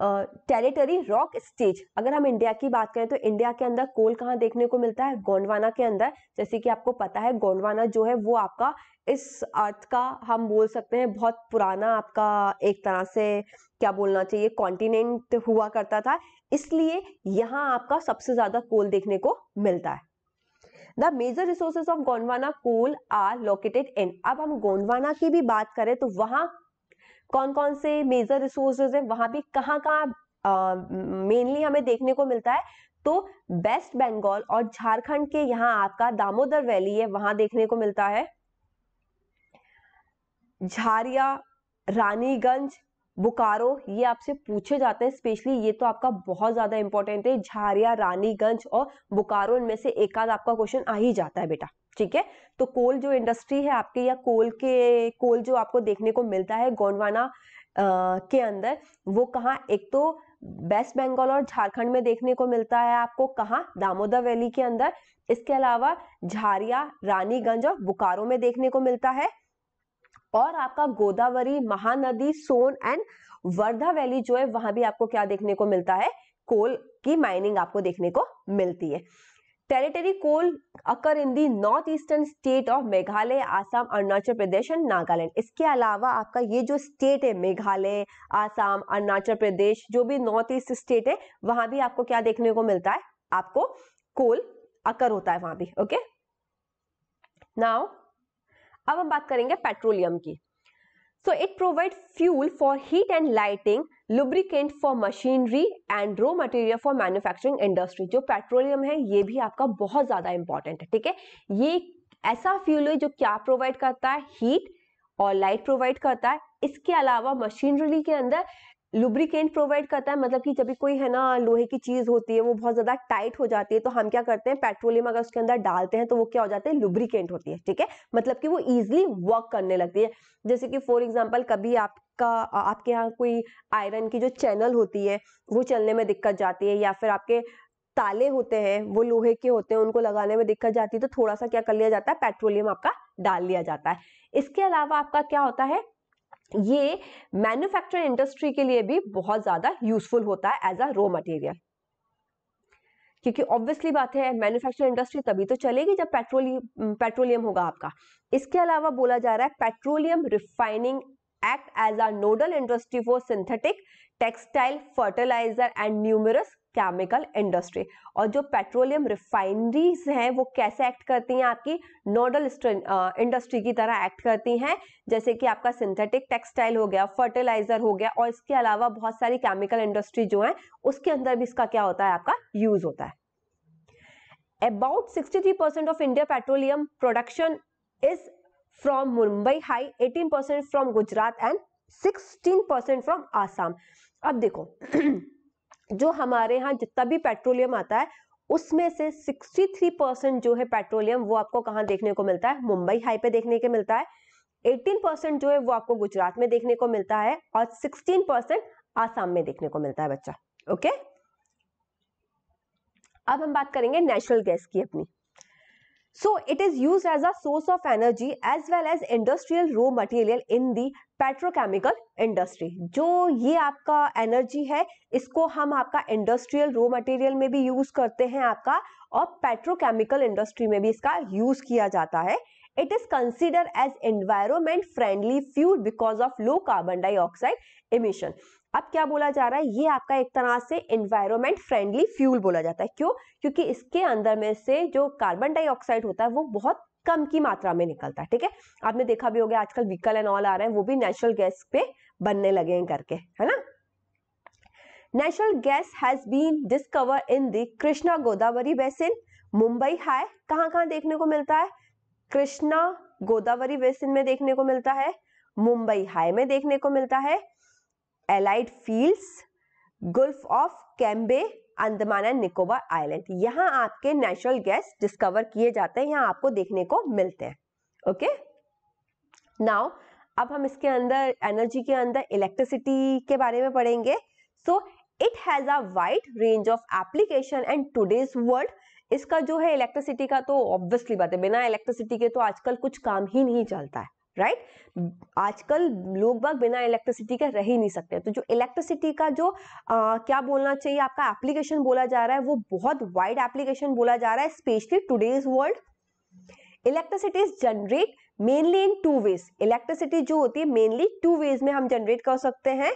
Speaker 1: territory rock stage अगर हम इंडिया की बात करें तो इंडिया के अंदर कोल कहाँ देखने को मिलता है गोंडवाना के अंदर जैसे कि आपको पता है गोंडवाना जो है वो आपका इस अर्थ का हम बोल सकते हैं बहुत पुराना आपका एक तरह से क्या बोलना चाहिए कॉन्टिनेंट हुआ करता था इसलिए यहाँ आपका सबसे ज्यादा कोल देखने को मिलता है the major resources of Gondwana coal are located in अब हम गोंडवाना की भी बात करें तो वहां कौन कौन से मेजर रिसोर्सेज हैं वहां भी कहाँ कहाँ मेनली हमें देखने को मिलता है तो वेस्ट बंगाल और झारखंड के यहाँ आपका दामोदर वैली है वहां देखने को मिलता है झारिया रानीगंज बुकारो ये आपसे पूछे जाते हैं स्पेशली ये तो आपका बहुत ज्यादा इंपॉर्टेंट है झारिया रानीगंज और बोकारो इनमें से एक आध आपका क्वेश्चन आ ही जाता है बेटा ठीक है तो कोल जो इंडस्ट्री है आपके या कोल के कोल जो आपको देखने को मिलता है गोंडवाना के अंदर वो कहाँ एक तो वेस्ट बंगाल और झारखंड में देखने को मिलता है आपको कहाँ दामोदर वैली के अंदर इसके अलावा झारिया रानीगंज और बोकारो में देखने को मिलता है और आपका गोदावरी महानदी सोन एंड वर्धा वैली जो है वहां भी आपको क्या देखने को मिलता है कोल की माइनिंग आपको देखने को मिलती है coal occur in the north eastern state of Meghalaya Assam Arunachal Pradesh and Nagaland इसके अलावा आपका ये जो स्टेट है मेघालय आसाम अरुणाचल प्रदेश जो भी नॉर्थ ईस्ट स्टेट है वहां भी आपको क्या देखने को मिलता है आपको कोल अकर होता है वहां भी ओके okay? नाउ अब हम बात करेंगे पेट्रोलियम की so it provide fuel for heat and lighting lubricant for machinery and raw material for manufacturing industry जो पेट्रोलियम है ये भी आपका बहुत ज़्यादा इंपॉर्टेंट है ठीक है ये ऐसा फ्यूल है जो क्या प्रोवाइड करता है हीट और लाइट प्रोवाइड करता है इसके अलावा मशीनरी के अंदर लुब्रिकेंट प्रोवाइड करता है मतलब कि जब भी कोई है ना लोहे की चीज होती है वो बहुत ज्यादा टाइट हो जाती है तो हम क्या करते हैं पेट्रोलियम अगर उसके अंदर डालते हैं तो वो क्या हो जाते हैं लुब्रिकेंट होती है ठीक है मतलब कि वो इजिली वर्क करने लगती है जैसे कि फॉर एग्जाम्पल कभी आप आपका आपके यहाँ कोई आयरन की जो चैनल होती है वो चलने में दिक्कत जाती है या फिर आपके ताले होते हैं वो लोहे के होते हैं उनको लगाने में दिक्कत जाती है तो थोड़ा सा क्या कर लिया जाता है पेट्रोलियम आपका डाल लिया जाता है इसके अलावा आपका क्या होता है ये मैन्युफैक्चरिंग इंडस्ट्री के लिए भी बहुत ज्यादा यूजफुल होता है एज अ रॉ मटेरियल क्योंकि ऑब्वियसली बात है मैन्युफैक्चरिंग इंडस्ट्री तभी तो चलेगी जब पेट्रोलियम पेट्रोलियम होगा आपका इसके अलावा बोला जा रहा है petroleum refining act as a nodal industry for synthetic, textile, fertilizer and numerous chemical industry और जो पेट्रोलियम रिफाइनरीज हैं वो कैसे एक्ट करती हैं आपकी नोडल इंडस्ट्री की तरह एक्ट करती हैं जैसे कि आपका सिंथेटिक टेक्सटाइल हो गया फर्टिलाइजर हो गया और इसके अलावा बहुत सारी केमिकल इंडस्ट्री जो है उसके अंदर भी इसका क्या होता है आपका यूज होता है about sixty of India petroleum production is from Mumbai high, 18% from Gujarat and 16% from Assam. अब देखो [clears throat] जो हमारे यहाँ जितना भी पेट्रोलियम आता है उसमें से 63 परसेंट जो है पेट्रोलियम वो आपको कहाँ देखने को मिलता है मुंबई हाई पे देखने के मिलता है 18 परसेंट जो है वो आपको गुजरात में देखने को मिलता है और 16 परसेंट आसाम में देखने को मिलता है बच्चा ओके अब हम बात करेंगे नेचुरल गैस की अपनी So it is used as a source of energy as well as industrial raw material in the petrochemical industry जो ये आपका एनर्जी है इसको हम आपका इंडस्ट्रियल रो मटेरियल में भी यूज करते हैं आपका और पेट्रोकेमिकल इंडस्ट्री में भी इसका यूज किया जाता है It is considered as environment friendly fuel because of low carbon dioxide emission. अब क्या बोला जा रहा है ये आपका एक तरह से एनवायरमेंट फ्रेंडली फ्यूल बोला जाता है क्यों क्योंकि इसके अंदर में से जो कार्बन डाइऑक्साइड होता है वो बहुत कम की मात्रा में निकलता है ठीक है आपने देखा भी होगा आजकल व्हीकल एंड ऑल आ रहे हैं वो भी नेचुरल गैस पे बनने लगे हैं करके है ना natural gas has been discover in the Krishna Godavari basin Mumbai high कहाँ कहाँ देखने को मिलता है कृष्णा गोदावरी बेसिन में देखने को मिलता है मुंबई हाई में देखने को मिलता है allied fields gulf of Cambay Andaman and Nicobar island यहाँ आपके नेचुरल गैस डिस्कवर किए जाते हैं यहाँ आपको देखने को मिलते हैं ओके नाउ अब हम इसके अंदर एनर्जी के अंदर इलेक्ट्रिसिटी के बारे में पढ़ेंगे so it has a wide range of application and today's world इसका जो है इलेक्ट्रिसिटी का तो ऑब्वियसली बात है बिना इलेक्ट्रिसिटी के तो आजकल कुछ काम ही नहीं चलता है राइट right? आजकल लोग बाग बिना इलेक्ट्रिसिटी के रह ही नहीं सकते तो जो इलेक्ट्रिसिटी का जो आ, क्या बोलना चाहिए आपका एप्लीकेशन बोला जा रहा है वो बहुत वाइड एप्लीकेशन बोला जा रहा है specially today's world electricity is generate mainly in two ways electricity जो होती है मेनली टू वेज में हम जनरेट कर सकते हैं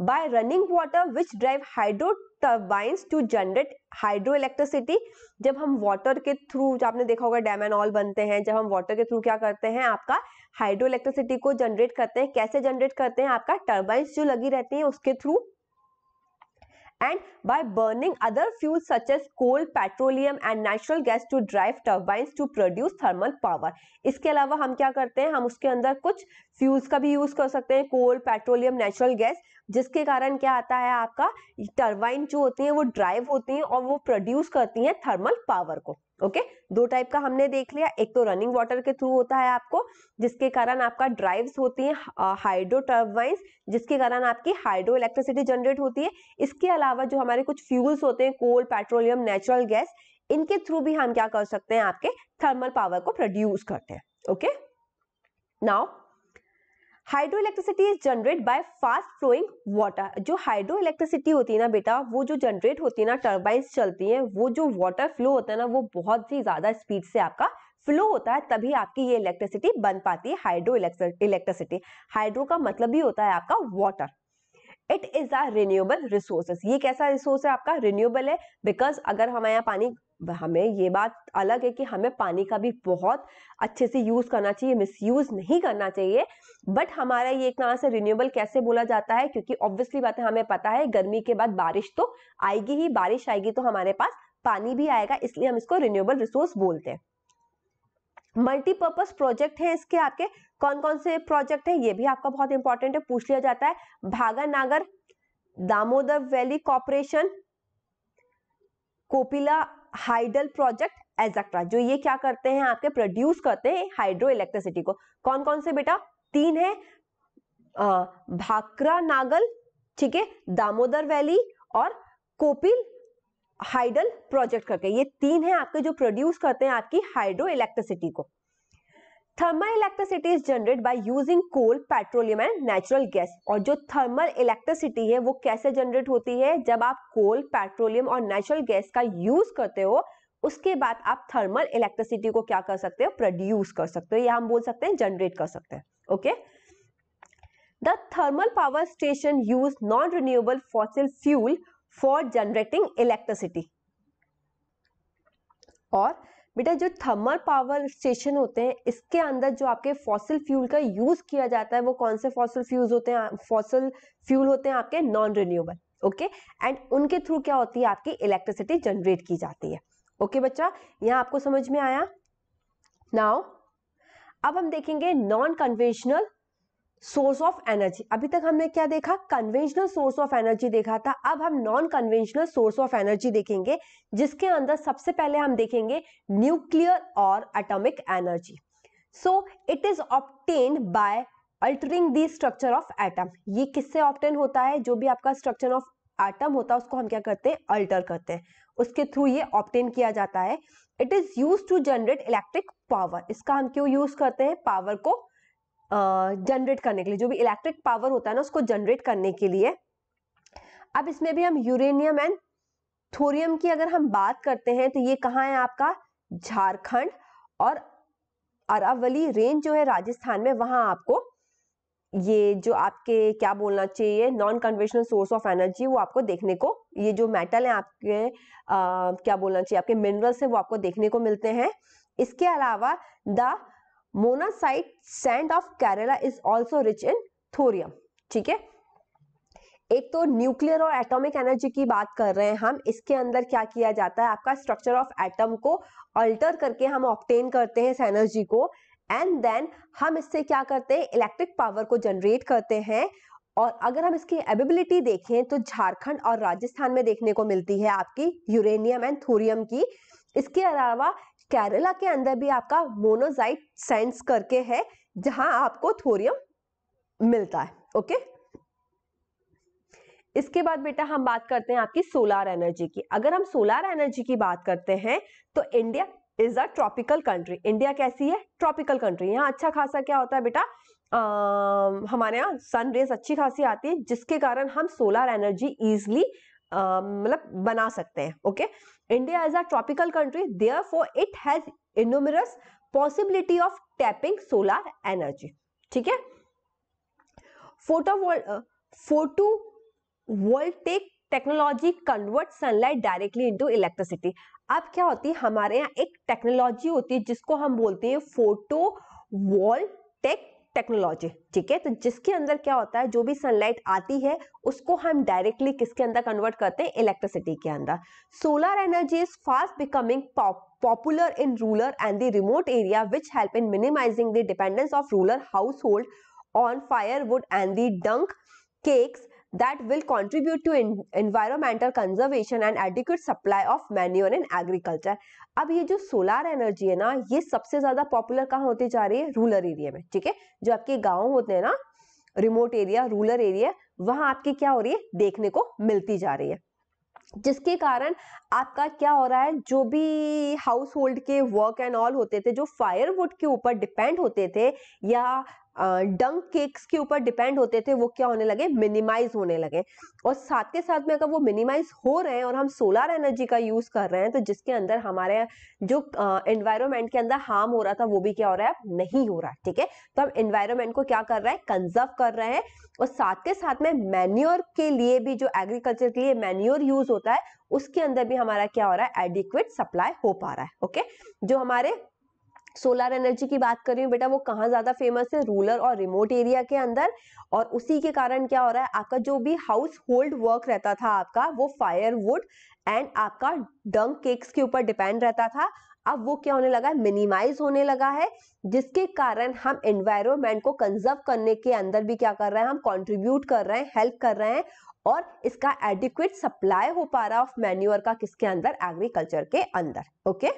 Speaker 1: by running water which drive hydro turbines to generate hydro electricity जब हम वाटर के थ्रू जो आपने देखा होगा डैम एंड ऑल बनते हैं जब हम वाटर के थ्रू क्या करते हैं आपका हाइड्रो इलेक्ट्रिसिटी को जनरेट करते हैं कैसे जनरेट करते हैं आपका टर्बाइंस जो लगी रहती है उसके through and by burning other fuels such as coal, petroleum and natural gas to drive turbines to produce thermal power. इसके अलावा हम क्या करते हैं हम उसके अंदर कुछ फ्यूल्स का भी यूज कर सकते हैं कोल पेट्रोलियम नेचुरल गैस जिसके कारण क्या आता है आपका टर्बाइन जो होती है वो ड्राइव होती है और वो प्रोड्यूस करती है थर्मल पावर को ओके दो टाइप का हमने देख लिया एक तो रनिंग वाटर के थ्रू होता है आपको जिसके कारण आपका ड्राइव्स होती है हाइड्रो टर्बाइन जिसके कारण आपकी हाइड्रो इलेक्ट्रिसिटी जनरेट होती है इसके अलावा जो हमारे कुछ फ्यूल्स होते हैं कोल पेट्रोलियम नेचुरल गैस इनके थ्रू भी हम क्या कर सकते हैं आपके थर्मल पावर को प्रोड्यूस करते हैं okay now hydro electricity is generate by fast flowing water जो हाइड्रो इलेक्ट्रिसिटी होती है ना बेटा वो जो जनरेट होती है ना टर्बाइन चलती हैं वो जो वाटर फ्लो होता है ना वो बहुत ही ज्यादा स्पीड से आपका फ्लो होता है तभी आपकी ये इलेक्ट्रिसिटी बन पाती है हाइड्रो इलेक्ट्रिसिटी हाइड्रो का मतलब ही होता है आपका water it is a renewable resources ये कैसा रिसोर्स है आपका रिन्यूएबल है बिकॉज अगर हमारे यहाँ पानी हमें ये बात अलग है कि हमें पानी का भी बहुत अच्छे से यूज़ करना चाहिए मिस यूज नहीं करना चाहिए बट हमारा ये एक तरह से रिन्यूएबल कैसे बोला जाता है क्योंकि ऑब्वियसली बात है हमें पता है गर्मी के बाद बारिश तो आएगी ही बारिश आएगी तो हमारे पास पानी भी आएगा इसलिए हम इसको रिन्यूएबल रिसोर्स बोलते हैं मल्टीपर्पज प्रोजेक्ट है इसके आपके कौन कौन से प्रोजेक्ट है ये भी आपका बहुत इंपॉर्टेंट है पूछ लिया जाता है Bhakra Nangal Damodar valley corporation Kopili hydel project etcetera जो ये क्या करते हैं आपके प्रोड्यूस करते हैं हाइड्रो इलेक्ट्रिसिटी को कौन कौन से बेटा तीन है आ, भाकरा नागल ठीक है दामोदर वैली और कोपिल हाइडल प्रोजेक्ट करके ये तीन है आपके जो प्रोड्यूस करते हैं आपकी हाइड्रो इलेक्ट्रिसिटी को thermal electricity is generate by using coal petroleum and natural gas और जो थर्मल इलेक्ट्रिसिटी है वो कैसे जनरेट होती है जब आप कोल पेट्रोलियम और नेचुरल गैस का यूज करते हो उसके बाद आप थर्मल इलेक्ट्रिसिटी को क्या कर सकते हो प्रोड्यूस कर सकते हो या हम बोल सकते हैं जनरेट कर सकते हैं okay the thermal power station use non renewable fossil fuel for generating electricity और बेटा जो थर्मल पावर स्टेशन होते हैं इसके अंदर जो आपके फॉसिल फ्यूल का यूज किया जाता है वो कौन से फॉसिल फ्यूल होते हैं फॉसिल फ्यूल होते हैं आपके नॉन रिन्यूएबल ओके एंड उनके थ्रू क्या होती है आपकी इलेक्ट्रिसिटी जनरेट की जाती है ओके okay, बच्चा यहाँ आपको समझ में आया नाउ अब हम देखेंगे non conventional source of energy अभी तक हमने क्या देखा कन्वेंशनल सोर्स ऑफ एनर्जी देखा था अब हम non conventional source of energy देखेंगे जिसके अंदर सबसे पहले हम देखेंगे न्यूक्लियर और atomic energy so it is obtain by altering the structure of atom ये किससे ऑप्टेन होता है जो भी आपका स्ट्रक्चर ऑफ एटम होता है उसको हम क्या करते हैं अल्टर करते हैं उसके थ्रू ये ऑप्टेन किया जाता है it is use to generate electric power इसका हम क्यों यूज करते हैं पावर को जनरेट करने के लिए जो भी इलेक्ट्रिक पावर होता है ना उसको जनरेट करने के लिए अब इसमें भी हम यूरेनियम एंड थोरियम की अगर हम बात करते हैं तो ये कहाँ है आपका झारखंड और अरावली रेंज जो है राजस्थान में वहाँ आपको ये जो आपके क्या बोलना चाहिए non conventional source of energy वो आपको देखने को ये जो मेटल है आपके आ, क्या बोलना चाहिए आपके मिनरल्स है वो आपको देखने को मिलते हैं इसके अलावा the monazite sand of Kerala is also rich in thorium ठीक है एक तो न्यूक्लियर और एटॉमिक एनर्जी की बात कर रहे हैं हम इसके अंदर क्या किया जाता है आपका स्ट्रक्चर ऑफ एटम को अल्टर करके हम ऑप्टेन करते हैं इस एनर्जी को एंड देन हम इससे क्या करते हैं इलेक्ट्रिक पावर को जनरेट करते हैं और अगर हम इसकी एबिलिटी देखें तो झारखंड और राजस्थान में देखने को मिलती है आपकी यूरेनियम एंड थोरियम की इसके अलावा केरला के अंदर भी आपका मोनोजाइट सेंस करके है जहां आपको थोरियम मिलता है ओके इसके बाद बेटा हम बात करते हैं आपकी सोलार एनर्जी की अगर हम सोलार एनर्जी की बात करते हैं तो India is a tropical country India कैसी है ट्रॉपिकल कंट्री यहाँ अच्छा खासा क्या होता है बेटा हमारे यहाँ सन रेज अच्छी खासी आती है जिसके कारण हम सोलार एनर्जी ईजिली मतलब बना सकते हैं okay India is a tropical country, therefore it has innumerous possibility of tapping solar energy. ठीक है Photovol photovoltaic technology converts sunlight directly into electricity. अब क्या होती है हमारे यहाँ एक टेक्नोलॉजी होती है जिसको हम बोलते हैं फोटो वोल्टेक टेक्नोलॉजी ठीक है तो जिसके अंदर क्या होता है जो भी सनलाइट आती है उसको हम डायरेक्टली किसके अंदर कन्वर्ट करते हैं इलेक्ट्रिसिटी के अंदर solar energy is fast becoming popular in rural and the remote area which help in minimising the dependence of rural household on firewood and dung cakes that will contribute to environmental conservation and adequate supply of manure in agriculture. अब ये जो solar energy है ना ये सबसे ज्यादा popular कहाँ होती जा रही है रूरल एरिया में ठीक है जो आपके गाँव होते हैं ना रिमोट एरिया रूरल एरिया वहां आपकी क्या हो रही है देखने को मिलती जा रही है जिसके कारण आपका क्या हो रहा है जो भी हाउस होल्ड के वर्क एंड ऑल होते थे जो फायरवुड के ऊपर डिपेंड होते थे या डंक केक्स के ऊपर डिपेंड होते थे वो क्या होने लगे मिनिमाइज होने लगे और साथ के साथ में अगर वो मिनिमाइज हो रहे हैं और हम सोलर एनर्जी का यूज कर रहे हैं तो जिसके अंदर हमारे जो एनवायरमेंट के अंदर हार्म हो रहा था वो भी क्या हो रहा है नहीं हो रहा है ठीक है तो हम एनवायरमेंट को क्या कर रहे हैं कंजर्व कर रहे हैं और साथ के साथ में मैन्योर के लिए भी जो एग्रीकल्चर के लिए मैन्योर यूज होता है उसके अंदर भी हमारा क्या हो रहा है एडिक्वेट सप्लाई हो पा रहा है ओके जो हमारे सोलर एनर्जी की बात कर रही हूँ बेटा वो कहाँ ज़्यादा फेमस है रूरल और रिमोट एरिया के अंदर और उसी के कारण क्या हो रहा है आपका जो भी हाउस होल्ड वर्क रहता था आपका वो फायरवुड एंड आपका डंक केक्स के ऊपर डिपेंड रहता था अब वो क्या होने लगा है मिनिमाइज होने लगा है जिसके कारण हम एनवायरमेंट को कंजर्व करने के अंदर भी क्या कर रहे हैं हम कंट्रीब्यूट कर रहे हैं हेल्प कर रहे हैं और इसका एडिक्वेट सप्लाई हो पा रहा ऑफ मैन्यूअर का किसके अंदर एग्रीकल्चर के अंदर ओके okay?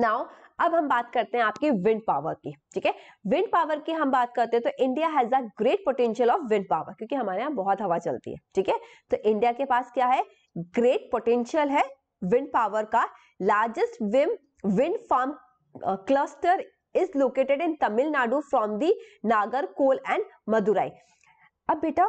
Speaker 1: नाउ अब हम बात करते हैं आपकी विंड पावर की ठीक है विंड पावर की हम बात करते हैं तो India has a great potential of wind power क्योंकि हमारे यहाँ बहुत हवा चलती है ठीक है तो इंडिया के पास क्या है ग्रेट पोटेंशियल है विंड पावर का लार्जेस्ट विम wind farm cluster is located in Tamil Nadu from the Nagercoil and Madurai अब बेटा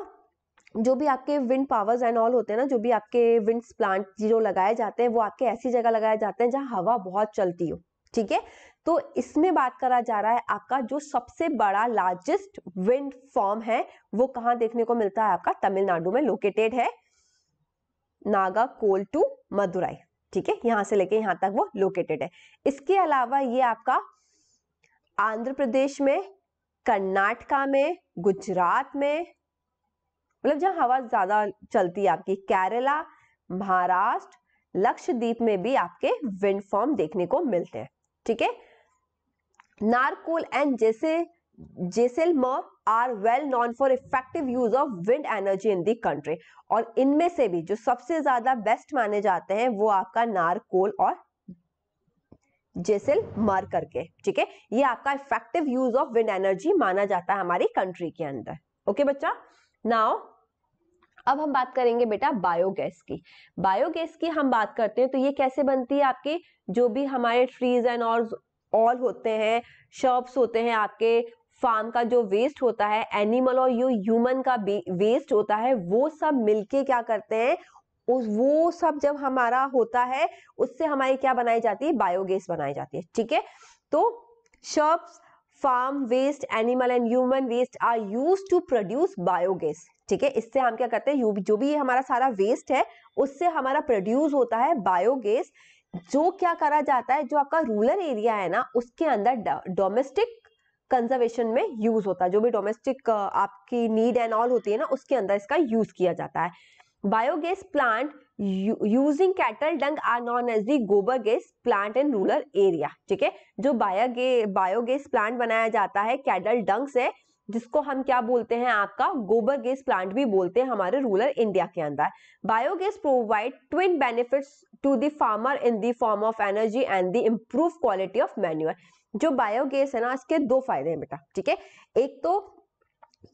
Speaker 1: जो भी आपके विंड पावर्स एंड ऑल होते हैं ना जो भी आपके विंड प्लांट जो लगाए जाते हैं वो आपके ऐसी जगह लगाए जाते हैं जहाँ हवा बहुत चलती हो ठीक है तो इसमें बात करा जा रहा है आपका जो सबसे बड़ा लार्जेस्ट विंड फॉर्म है वो कहाँ देखने को मिलता है आपका तमिलनाडु में लोकेटेड है नागा कोल टू मदुराई ठीक है यहां से लेके यहां तक वो लोकेटेड है इसके अलावा ये आपका आंध्र प्रदेश में कर्नाटका में गुजरात में मतलब जहां हवा ज्यादा चलती है आपकी केरला महाराष्ट्र लक्षद्वीप में भी आपके विंड फॉर्म देखने को मिलते हैं ठीक है नारकोल एंड जैसे Jaisalmer are well known for effective use of wind energy in the country और इनमें से भी जो सबसे ज्यादा बेस्ट माने जाते हैं वो आपका नारकोल और जेसेल मर करके ठीक है ये आपका effective use of wind energy माना जाता है हमारी कंट्री के अंदर ओके okay, बच्चा नाउ अब हम बात करेंगे बेटा बायोगैस की बायोगैस की हम बात करते हैं तो ये कैसे बनती है आपके जो भी हमारे ट्रीज एंड और ऑल होते हैं शॉप्स होते हैं आपके फार्म का जो वेस्ट होता है एनिमल और यू ह्यूमन का वेस्ट होता है वो सब मिलके क्या करते हैं उस वो सब जब हमारा होता है उससे हमारी क्या बनाई जाती है बायोगैस बनाई जाती है ठीक है तो shrubs farm waste animal and human waste are use to produce biogas ठीक है इससे हम क्या करते हैं जो भी हमारा सारा वेस्ट है उससे हमारा प्रोड्यूस होता है बायोगेस जो क्या करा जाता है जो आपका रूरल एरिया है ना उसके अंदर डोमेस्टिक कंजर्वेशन में यूज होता है जो भी डोमेस्टिक आपकी नीड एंड ऑल होती है ना उसके अंदर इसका यूज किया जाता है biogas plant using cattle dung are known as the gobar gas plant in rural area ठीक है जो बायोगे बायोगेस प्लांट बनाया जाता है कैटल डंग से जिसको हम क्या बोलते हैं आपका गोबर गैस प्लांट भी बोलते हैं हमारे रूरल इंडिया के अंदर biogas provide twin benefits to the farmer in the form of energy and the improve quality of manure जो बायोगैस है ना इसके दो फायदे हैं बेटा ठीक है एक तो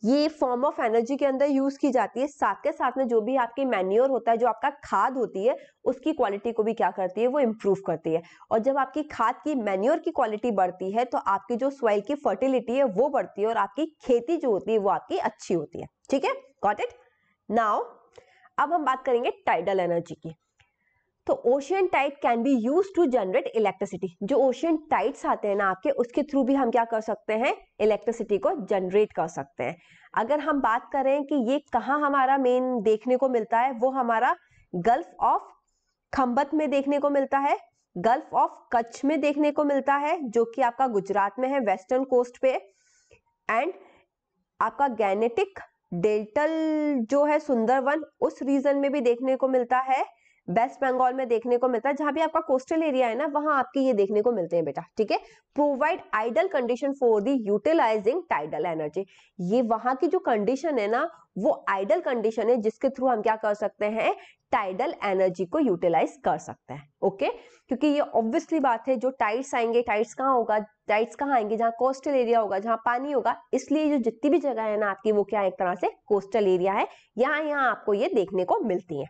Speaker 1: ये फॉर्म ऑफ एनर्जी के अंदर यूज की जाती है साथ के साथ में जो भी आपकी मैन्योर होता है जो आपका खाद होती है उसकी क्वालिटी को भी क्या करती है वो इम्प्रूव करती है और जब आपकी खाद की मैन्योर की क्वालिटी बढ़ती है तो आपकी जो सॉइल की फर्टिलिटी है वो बढ़ती है और आपकी खेती जो होती है वो आपकी अच्छी होती है ठीक है गॉट इट नाउ अब हम बात करेंगे टाइडल एनर्जी की तो ocean tide can be use to generate electricity जो ओशियन टाइट्स आते हैं ना आपके उसके थ्रू भी हम क्या कर सकते हैं इलेक्ट्रिसिटी को जनरेट कर सकते हैं अगर हम बात करें कि ये कहाँ हमारा मेन देखने को मिलता है वो हमारा गल्फ ऑफ खम्बत में देखने को मिलता है गल्फ ऑफ कच्छ में देखने को मिलता है जो कि आपका गुजरात में है वेस्टर्न कोस्ट पे एंड आपका गैनेटिक डेल्टल जो है सुंदरवन उस रीजन में भी देखने को मिलता है वेस्ट बंगाल में देखने को मिलता है जहां भी आपका कोस्टल एरिया है ना वहां आपके ये देखने को मिलते हैं बेटा ठीक है provide ideal condition for the utilising tidal energy ये वहां की जो कंडीशन है ना वो आइडल कंडीशन है जिसके थ्रू हम क्या कर सकते हैं टाइडल एनर्जी को यूटिलाइज कर सकते हैं ओके क्योंकि ये ऑब्वियसली बात है जो टाइड्स आएंगे टाइड्स कहाँ होगा टाइड्स कहाँ आएंगे जहाँ कोस्टल एरिया होगा जहाँ पानी होगा इसलिए जो जितनी भी जगह है ना आपकी वो क्या है एक तरह से कोस्टल एरिया है यहाँ यहाँ आपको ये देखने को मिलती है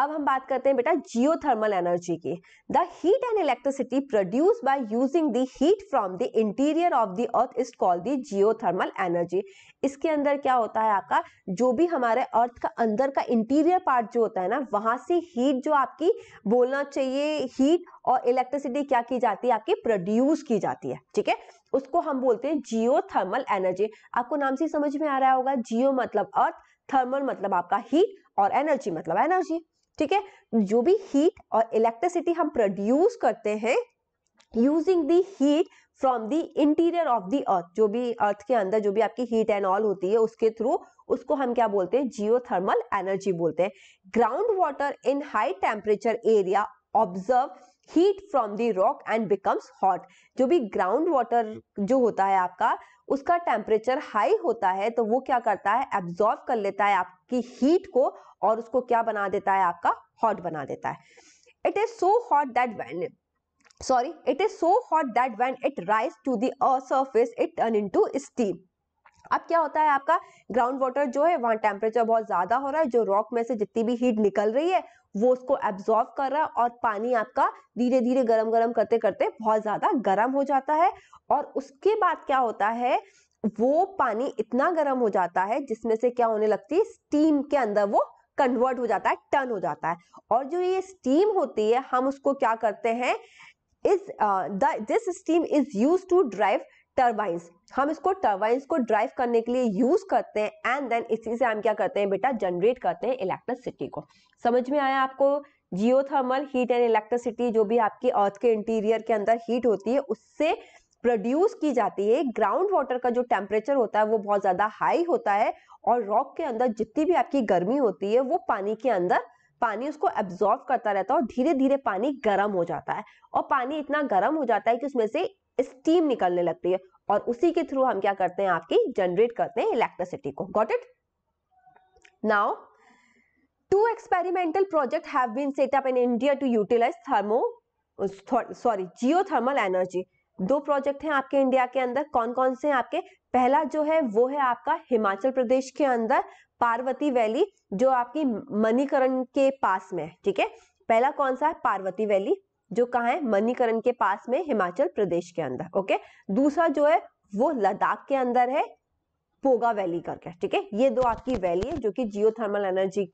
Speaker 1: अब हम बात करते हैं बेटा जियोथर्मल एनर्जी की the heat and electricity produce by using the heat from the interior of the earth is called the geothermal energy इसके अंदर क्या होता है आपका जो भी हमारे अर्थ का अंदर का इंटीरियर पार्ट जो होता है ना वहां से हीट जो आपकी बोलना चाहिए हीट और इलेक्ट्रिसिटी क्या की जाती है आपकी प्रोड्यूस की जाती है ठीक है उसको हम बोलते हैं थर्मल एनर्जी आपको नाम से समझ में आ रहा होगा जियो मतलब अर्थ थर्मल मतलब आपका हीट और एनर्जी मतलब एनर्जी ठीक है जो भी हीट और इलेक्ट्रिसिटी हम प्रोड्यूस करते हैं using the heat from the interior of the earth जो भी अर्थ के अंदर जो भी आपकी हीट एंड ऑल होती है उसके थ्रू उसको हम क्या बोलते हैं जियोथर्मल एनर्जी बोलते हैं ground water in high temperature area observe heat from the rock and becomes hot जो भी ग्राउंड वाटर जो होता है आपका उसका टेम्परेचर हाई होता है तो वो क्या करता है एब्जॉर्व कर लेता है आपकी हीट को और उसको क्या बना देता है आपका हॉट बना देता है it is so hot that when sorry it is so hot that when it rise to surface it turn into steam अब क्या होता है आपका ग्राउंड वाटर जो है वहाँ टेम्परेचर बहुत ज्यादा हो रहा है जो रॉक में से जितनी भी हीट निकल रही है वो उसको एब्जॉर्व कर रहा है और पानी आपका धीरे धीरे गर्म गर्म करते करते बहुत ज्यादा गर्म हो जाता है और उसके बाद क्या होता है वो पानी इतना गर्म हो जाता है जिसमें से क्या होने लगती है स्टीम के अंदर वो कन्वर्ट हो जाता है टर्न हो जाता है और जो ये स्टीम होती है हम उसको क्या करते हैं is this steam is use to drive turbines हम इसको टर्बाइन को ड्राइव करने के लिए यूज करते हैं एंड देन इसी से हम क्या करते हैं बेटा जनरेट करते हैं इलेक्ट्रिसिटी को समझ में आया आपको जियोथर्मल हीट एंड इलेक्ट्रिसिटी जो भी आपकी अर्थ के इंटीरियर के अंदर हीट होती है उससे प्रोड्यूस की जाती है ग्राउंड वाटर का जो टेम्परेचर होता है वो बहुत ज्यादा हाई होता है और रॉक के अंदर जितनी भी आपकी गर्मी होती है वो पानी के अंदर पानी उसको एब्जॉर्व करता रहता है और धीरे धीरे पानी गर्म हो जाता है और पानी इतना गर्म हो जाता है कि उसमें से स्टीम निकलने लगती है और उसी के थ्रू हम क्या करते हैं आपकी जनरेट करते हैं इलेक्ट्रिसिटी को got it now two experimental project have been set up in India to utilize thermo uh, sorry geothermal दो प्रोजेक्ट हैं आपके इंडिया के अंदर कौन कौन से हैं आपके पहला जो है वो है आपका हिमाचल प्रदेश के अंदर पार्वती वैली जो आपकी मणिकरण के पास में है ठीक है पहला कौन सा है पार्वती वैली जो कहा है मणिकरण के पास में हिमाचल प्रदेश के अंदर ओके दूसरा जो है वो लद्दाख के अंदर है पोगा वैली करके ठीक है ये दो आपकी वैली है जो कि जियोथर्मल एनर्जी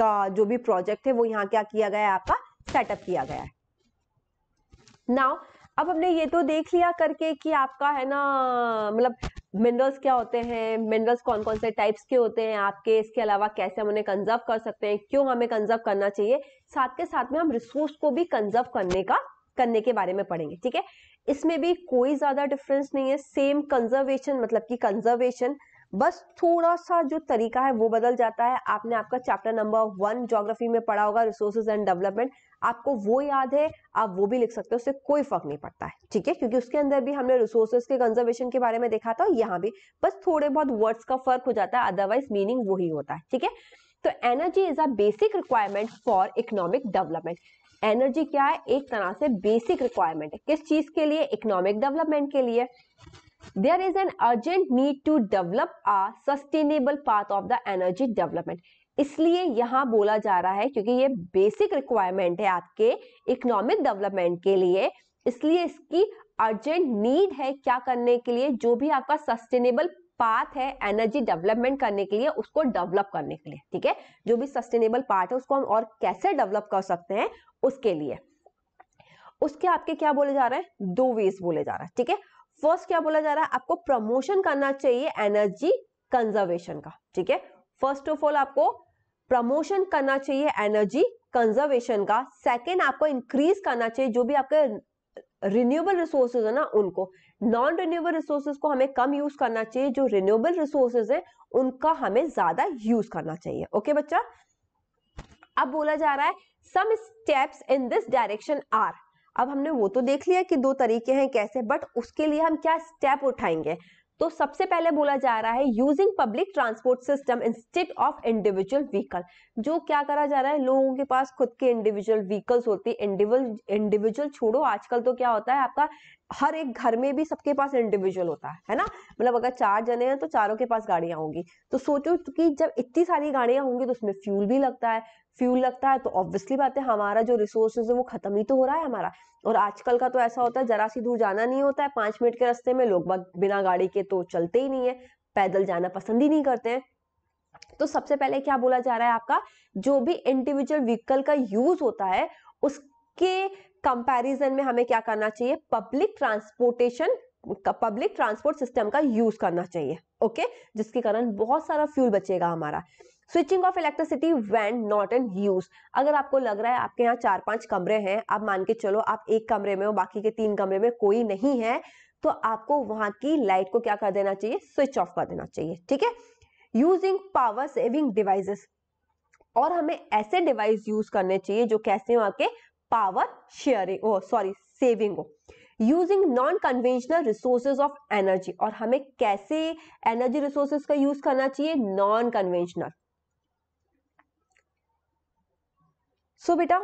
Speaker 1: का जो भी प्रोजेक्ट है वो यहाँ क्या किया गया है आपका सेटअप किया गया है नाउ अब हमने ये तो देख लिया करके कि आपका है ना मतलब मिनरल्स क्या होते हैं मिनरल्स कौन कौन से टाइप्स के होते हैं आपके इसके अलावा कैसे हम उन्हें कंजर्व कर सकते हैं क्यों हमें कंजर्व करना चाहिए साथ के साथ में हम रिसोर्स को भी कंजर्व करने का करने के बारे में पढ़ेंगे ठीक है इसमें भी कोई ज्यादा डिफरेंस नहीं है सेम कंजर्वेशन मतलब कि कंजर्वेशन बस थोड़ा सा जो तरीका है वो बदल जाता है आपने आपका चैप्टर नंबर वन ज्योग्राफी में पढ़ा होगा रिसोर्सेज एंड डेवलपमेंट आपको वो याद है आप वो भी लिख सकते हो उससे कोई फर्क नहीं पड़ता है ठीक है क्योंकि उसके अंदर भी हमने रिसोर्सेज के कंजर्वेशन के बारे में देखा था यहाँ भी बस थोड़े बहुत वर्ड्स का फर्क हो जाता है अदरवाइज मीनिंग वही होता है ठीक है तो energy is a basic requirement for economic development energy क्या है एक तरह से बेसिक रिक्वायरमेंट है किस चीज के लिए इकोनॉमिक डेवलपमेंट के लिए there is an urgent need to develop a sustainable path of the energy development इसलिए यहाँ बोला जा रहा है क्योंकि ये बेसिक रिक्वायरमेंट है आपके इकोनॉमिक डेवलपमेंट के लिए इसलिए इसकी अर्जेंट नीड है क्या करने के लिए जो भी आपका सस्टेनेबल पाथ है एनर्जी डेवलपमेंट करने के लिए उसको डेवलप करने के लिए ठीक है जो भी सस्टेनेबल पार्ट है उसको हम और कैसे डेवलप कर सकते हैं उसके लिए उसके आपके क्या बोले जा रहे हैं दो वेज बोले जा रहे हैं ठीक है फर्स्ट क्या बोला जा रहा है आपको प्रमोशन करना चाहिए एनर्जी कंजर्वेशन का ठीक है फर्स्ट ऑफ ऑल आपको प्रमोशन करना चाहिए एनर्जी कंजर्वेशन का सेकेंड आपको इंक्रीज करना चाहिए जो भी आपके रिन्यूएबल रिसोर्सेज है ना उनको नॉन रिन्यूएबल रिसोर्सेज को हमें कम यूज करना चाहिए जो रिन्यूएबल रिसोर्सेज है उनका हमें ज्यादा यूज करना चाहिए ओके बच्चा अब बोला जा रहा है some steps in this direction are अब हमने वो तो देख लिया कि दो तरीके हैं कैसे बट उसके लिए हम क्या स्टेप उठाएंगे तो सबसे पहले बोला जा रहा है using public transport system instead of individual vehicle जो क्या करा जा रहा है लोगों के पास खुद के इंडिविजुअल व्हीकल्स होती है इंडिविजुअल छोड़ो आजकल तो क्या होता है आपका हर एक घर में भी सबके पास इंडिविजुअल होता है है ना मतलब अगर चार जने हैं तो चारों के पास गाड़ियां होंगी तो सोचो कि जब इतनी सारी गाड़ियां होंगी तो उसमें फ्यूल भी लगता है फ्यूल लगता है तो ऑब्वियसली बात है हमारा जो रिसोर्सेज है वो खत्म ही तो हो रहा है हमारा और आजकल का तो ऐसा होता है जरा सी दूर जाना नहीं होता है पांच मिनट के रास्ते में लोग बिना गाड़ी के तो चलते ही नहीं है पैदल जाना पसंद ही नहीं करते हैं तो सबसे पहले क्या बोला जा रहा है आपका जो भी इंडिविजुअल व्हीकल का यूज होता है उसके कंपैरिजन में हमें क्या करना चाहिए public transportation public transport system का यूज करना चाहिए ओके जिसके कारण बहुत सारा फ्यूल बचेगा हमारा switching off electricity when not in use अगर आपको लग रहा है आपके यहाँ चार पांच कमरे हैं आप मान के चलो आप एक कमरे में हो बाकी के तीन कमरे में कोई नहीं है तो आपको वहां की लाइट को क्या कर देना चाहिए स्विच ऑफ कर देना चाहिए ठीक है यूजिंग पावर सेविंग डिवाइसेस और हमें ऐसे डिवाइस यूज करने चाहिए जो कैसे हो आपके power sharing oh sorry saving हो using non conventional resources of energy और हमें कैसे एनर्जी रिसोर्सेज का यूज करना चाहिए नॉन कन्वेंशनल सो so, बेटा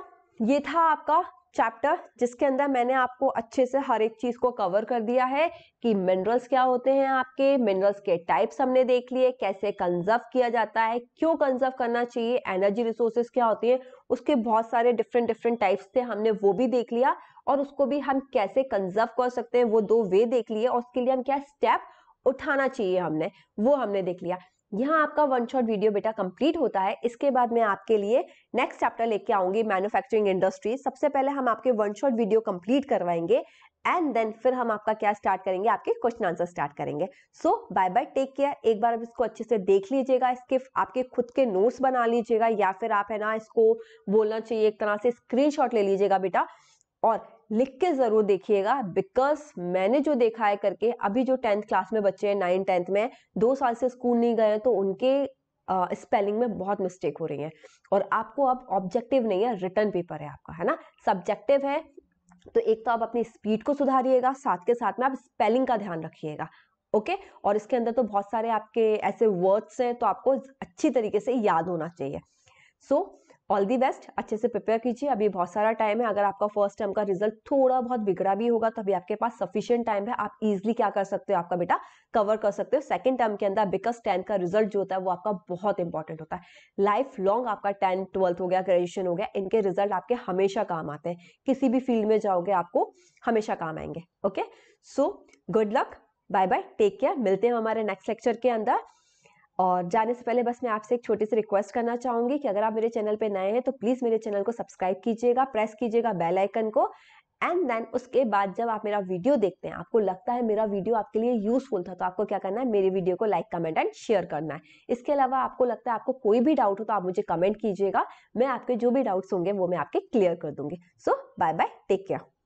Speaker 1: ये था आपका चैप्टर जिसके अंदर मैंने आपको अच्छे से हर एक चीज को कवर कर दिया है कि मिनरल्स क्या होते हैं आपके मिनरल्स के टाइप्स हमने देख लिए कैसे कंजर्व किया जाता है क्यों कंजर्व करना चाहिए एनर्जी रिसोर्सेस क्या होती हैं उसके बहुत सारे डिफरेंट डिफरेंट टाइप्स थे हमने वो भी देख लिया और उसको भी हम कैसे कंजर्व कर सकते हैं वो दो वे देख लिए और उसके लिए हम क्या स्टेप उठाना चाहिए हमने वो हमने देख लिया यहाँ आपका वन शॉट वीडियो बेटा कंप्लीट होता है इसके बाद मैं आपके लिए नेक्स्ट चैप्टर लेके आऊंगी मैन्युफैक्चरिंग इंडस्ट्री सबसे पहले हम आपके वन शॉट वीडियो कंप्लीट करवाएंगे एंड देन फिर हम आपका क्या स्टार्ट करेंगे आपके क्वेश्चन आंसर स्टार्ट करेंगे so bye bye take care एक बार आप इसको अच्छे से देख लीजिएगा इसके आपके खुद के नोट्स बना लीजिएगा या फिर आप है ना इसको बोलना चाहिए एक तरह से स्क्रीन ले लीजिएगा बेटा और लिख के जरूर देखिएगा बिकॉज मैंने जो देखा है करके अभी जो टेंथ क्लास में बच्चे हैं नाइन टेंथ में दो साल से स्कूल नहीं गए तो उनके स्पेलिंग uh, में बहुत मिस्टेक हो रही है और आपको अब ऑब्जेक्टिव नहीं है रिटर्न पेपर है आपका है ना सब्जेक्टिव है तो एक तो आप अपनी स्पीड को सुधारिएगा साथ के साथ में आप स्पेलिंग का ध्यान रखिएगा ओके और इसके अंदर तो बहुत सारे आपके ऐसे वर्ड्स हैं तो आपको अच्छी तरीके से याद होना चाहिए so so, all the best अच्छे से प्रिपेयर कीजिए अभी बहुत सारा टाइम है अगर आपका फर्स्ट टर्म का रिजल्ट थोड़ा बहुत बिगड़ा भी होगा तो अभी आपके पास सफिशियंट टाइम है आप इजिली क्या कर सकते हो आपका बेटा कवर कर सकते हो सेकंड टर्म के अंदर बिकॉज टेंथ का रिजल्ट जो होता है वो आपका बहुत इंपॉर्टेंट होता है लाइफ लॉन्ग आपका टेंथ ट्वेल्थ हो गया ग्रेजुएशन हो गया इनके रिजल्ट आपके हमेशा काम आते हैं किसी भी फील्ड में जाओगे आपको हमेशा काम आएंगे okay so good luck bye bye take care मिलते हैं हमारे नेक्स्ट लेक्चर के अंदर और जाने से पहले बस मैं आपसे एक छोटी सी रिक्वेस्ट करना चाहूँगी कि अगर आप मेरे चैनल पे नए हैं तो प्लीज़ मेरे चैनल को सब्सक्राइब कीजिएगा प्रेस कीजिएगा बेल आइकन को एंड देन उसके बाद जब आप मेरा वीडियो देखते हैं आपको लगता है मेरा वीडियो आपके लिए यूजफुल था तो आपको क्या करना है मेरे वीडियो को लाइक कमेंट एंड शेयर करना है इसके अलावा आपको लगता है आपको कोई भी डाउट हो तो आप मुझे कमेंट कीजिएगा मैं आपके जो भी डाउट्स होंगे वो मैं आपके क्लियर कर दूंगी so bye bye take care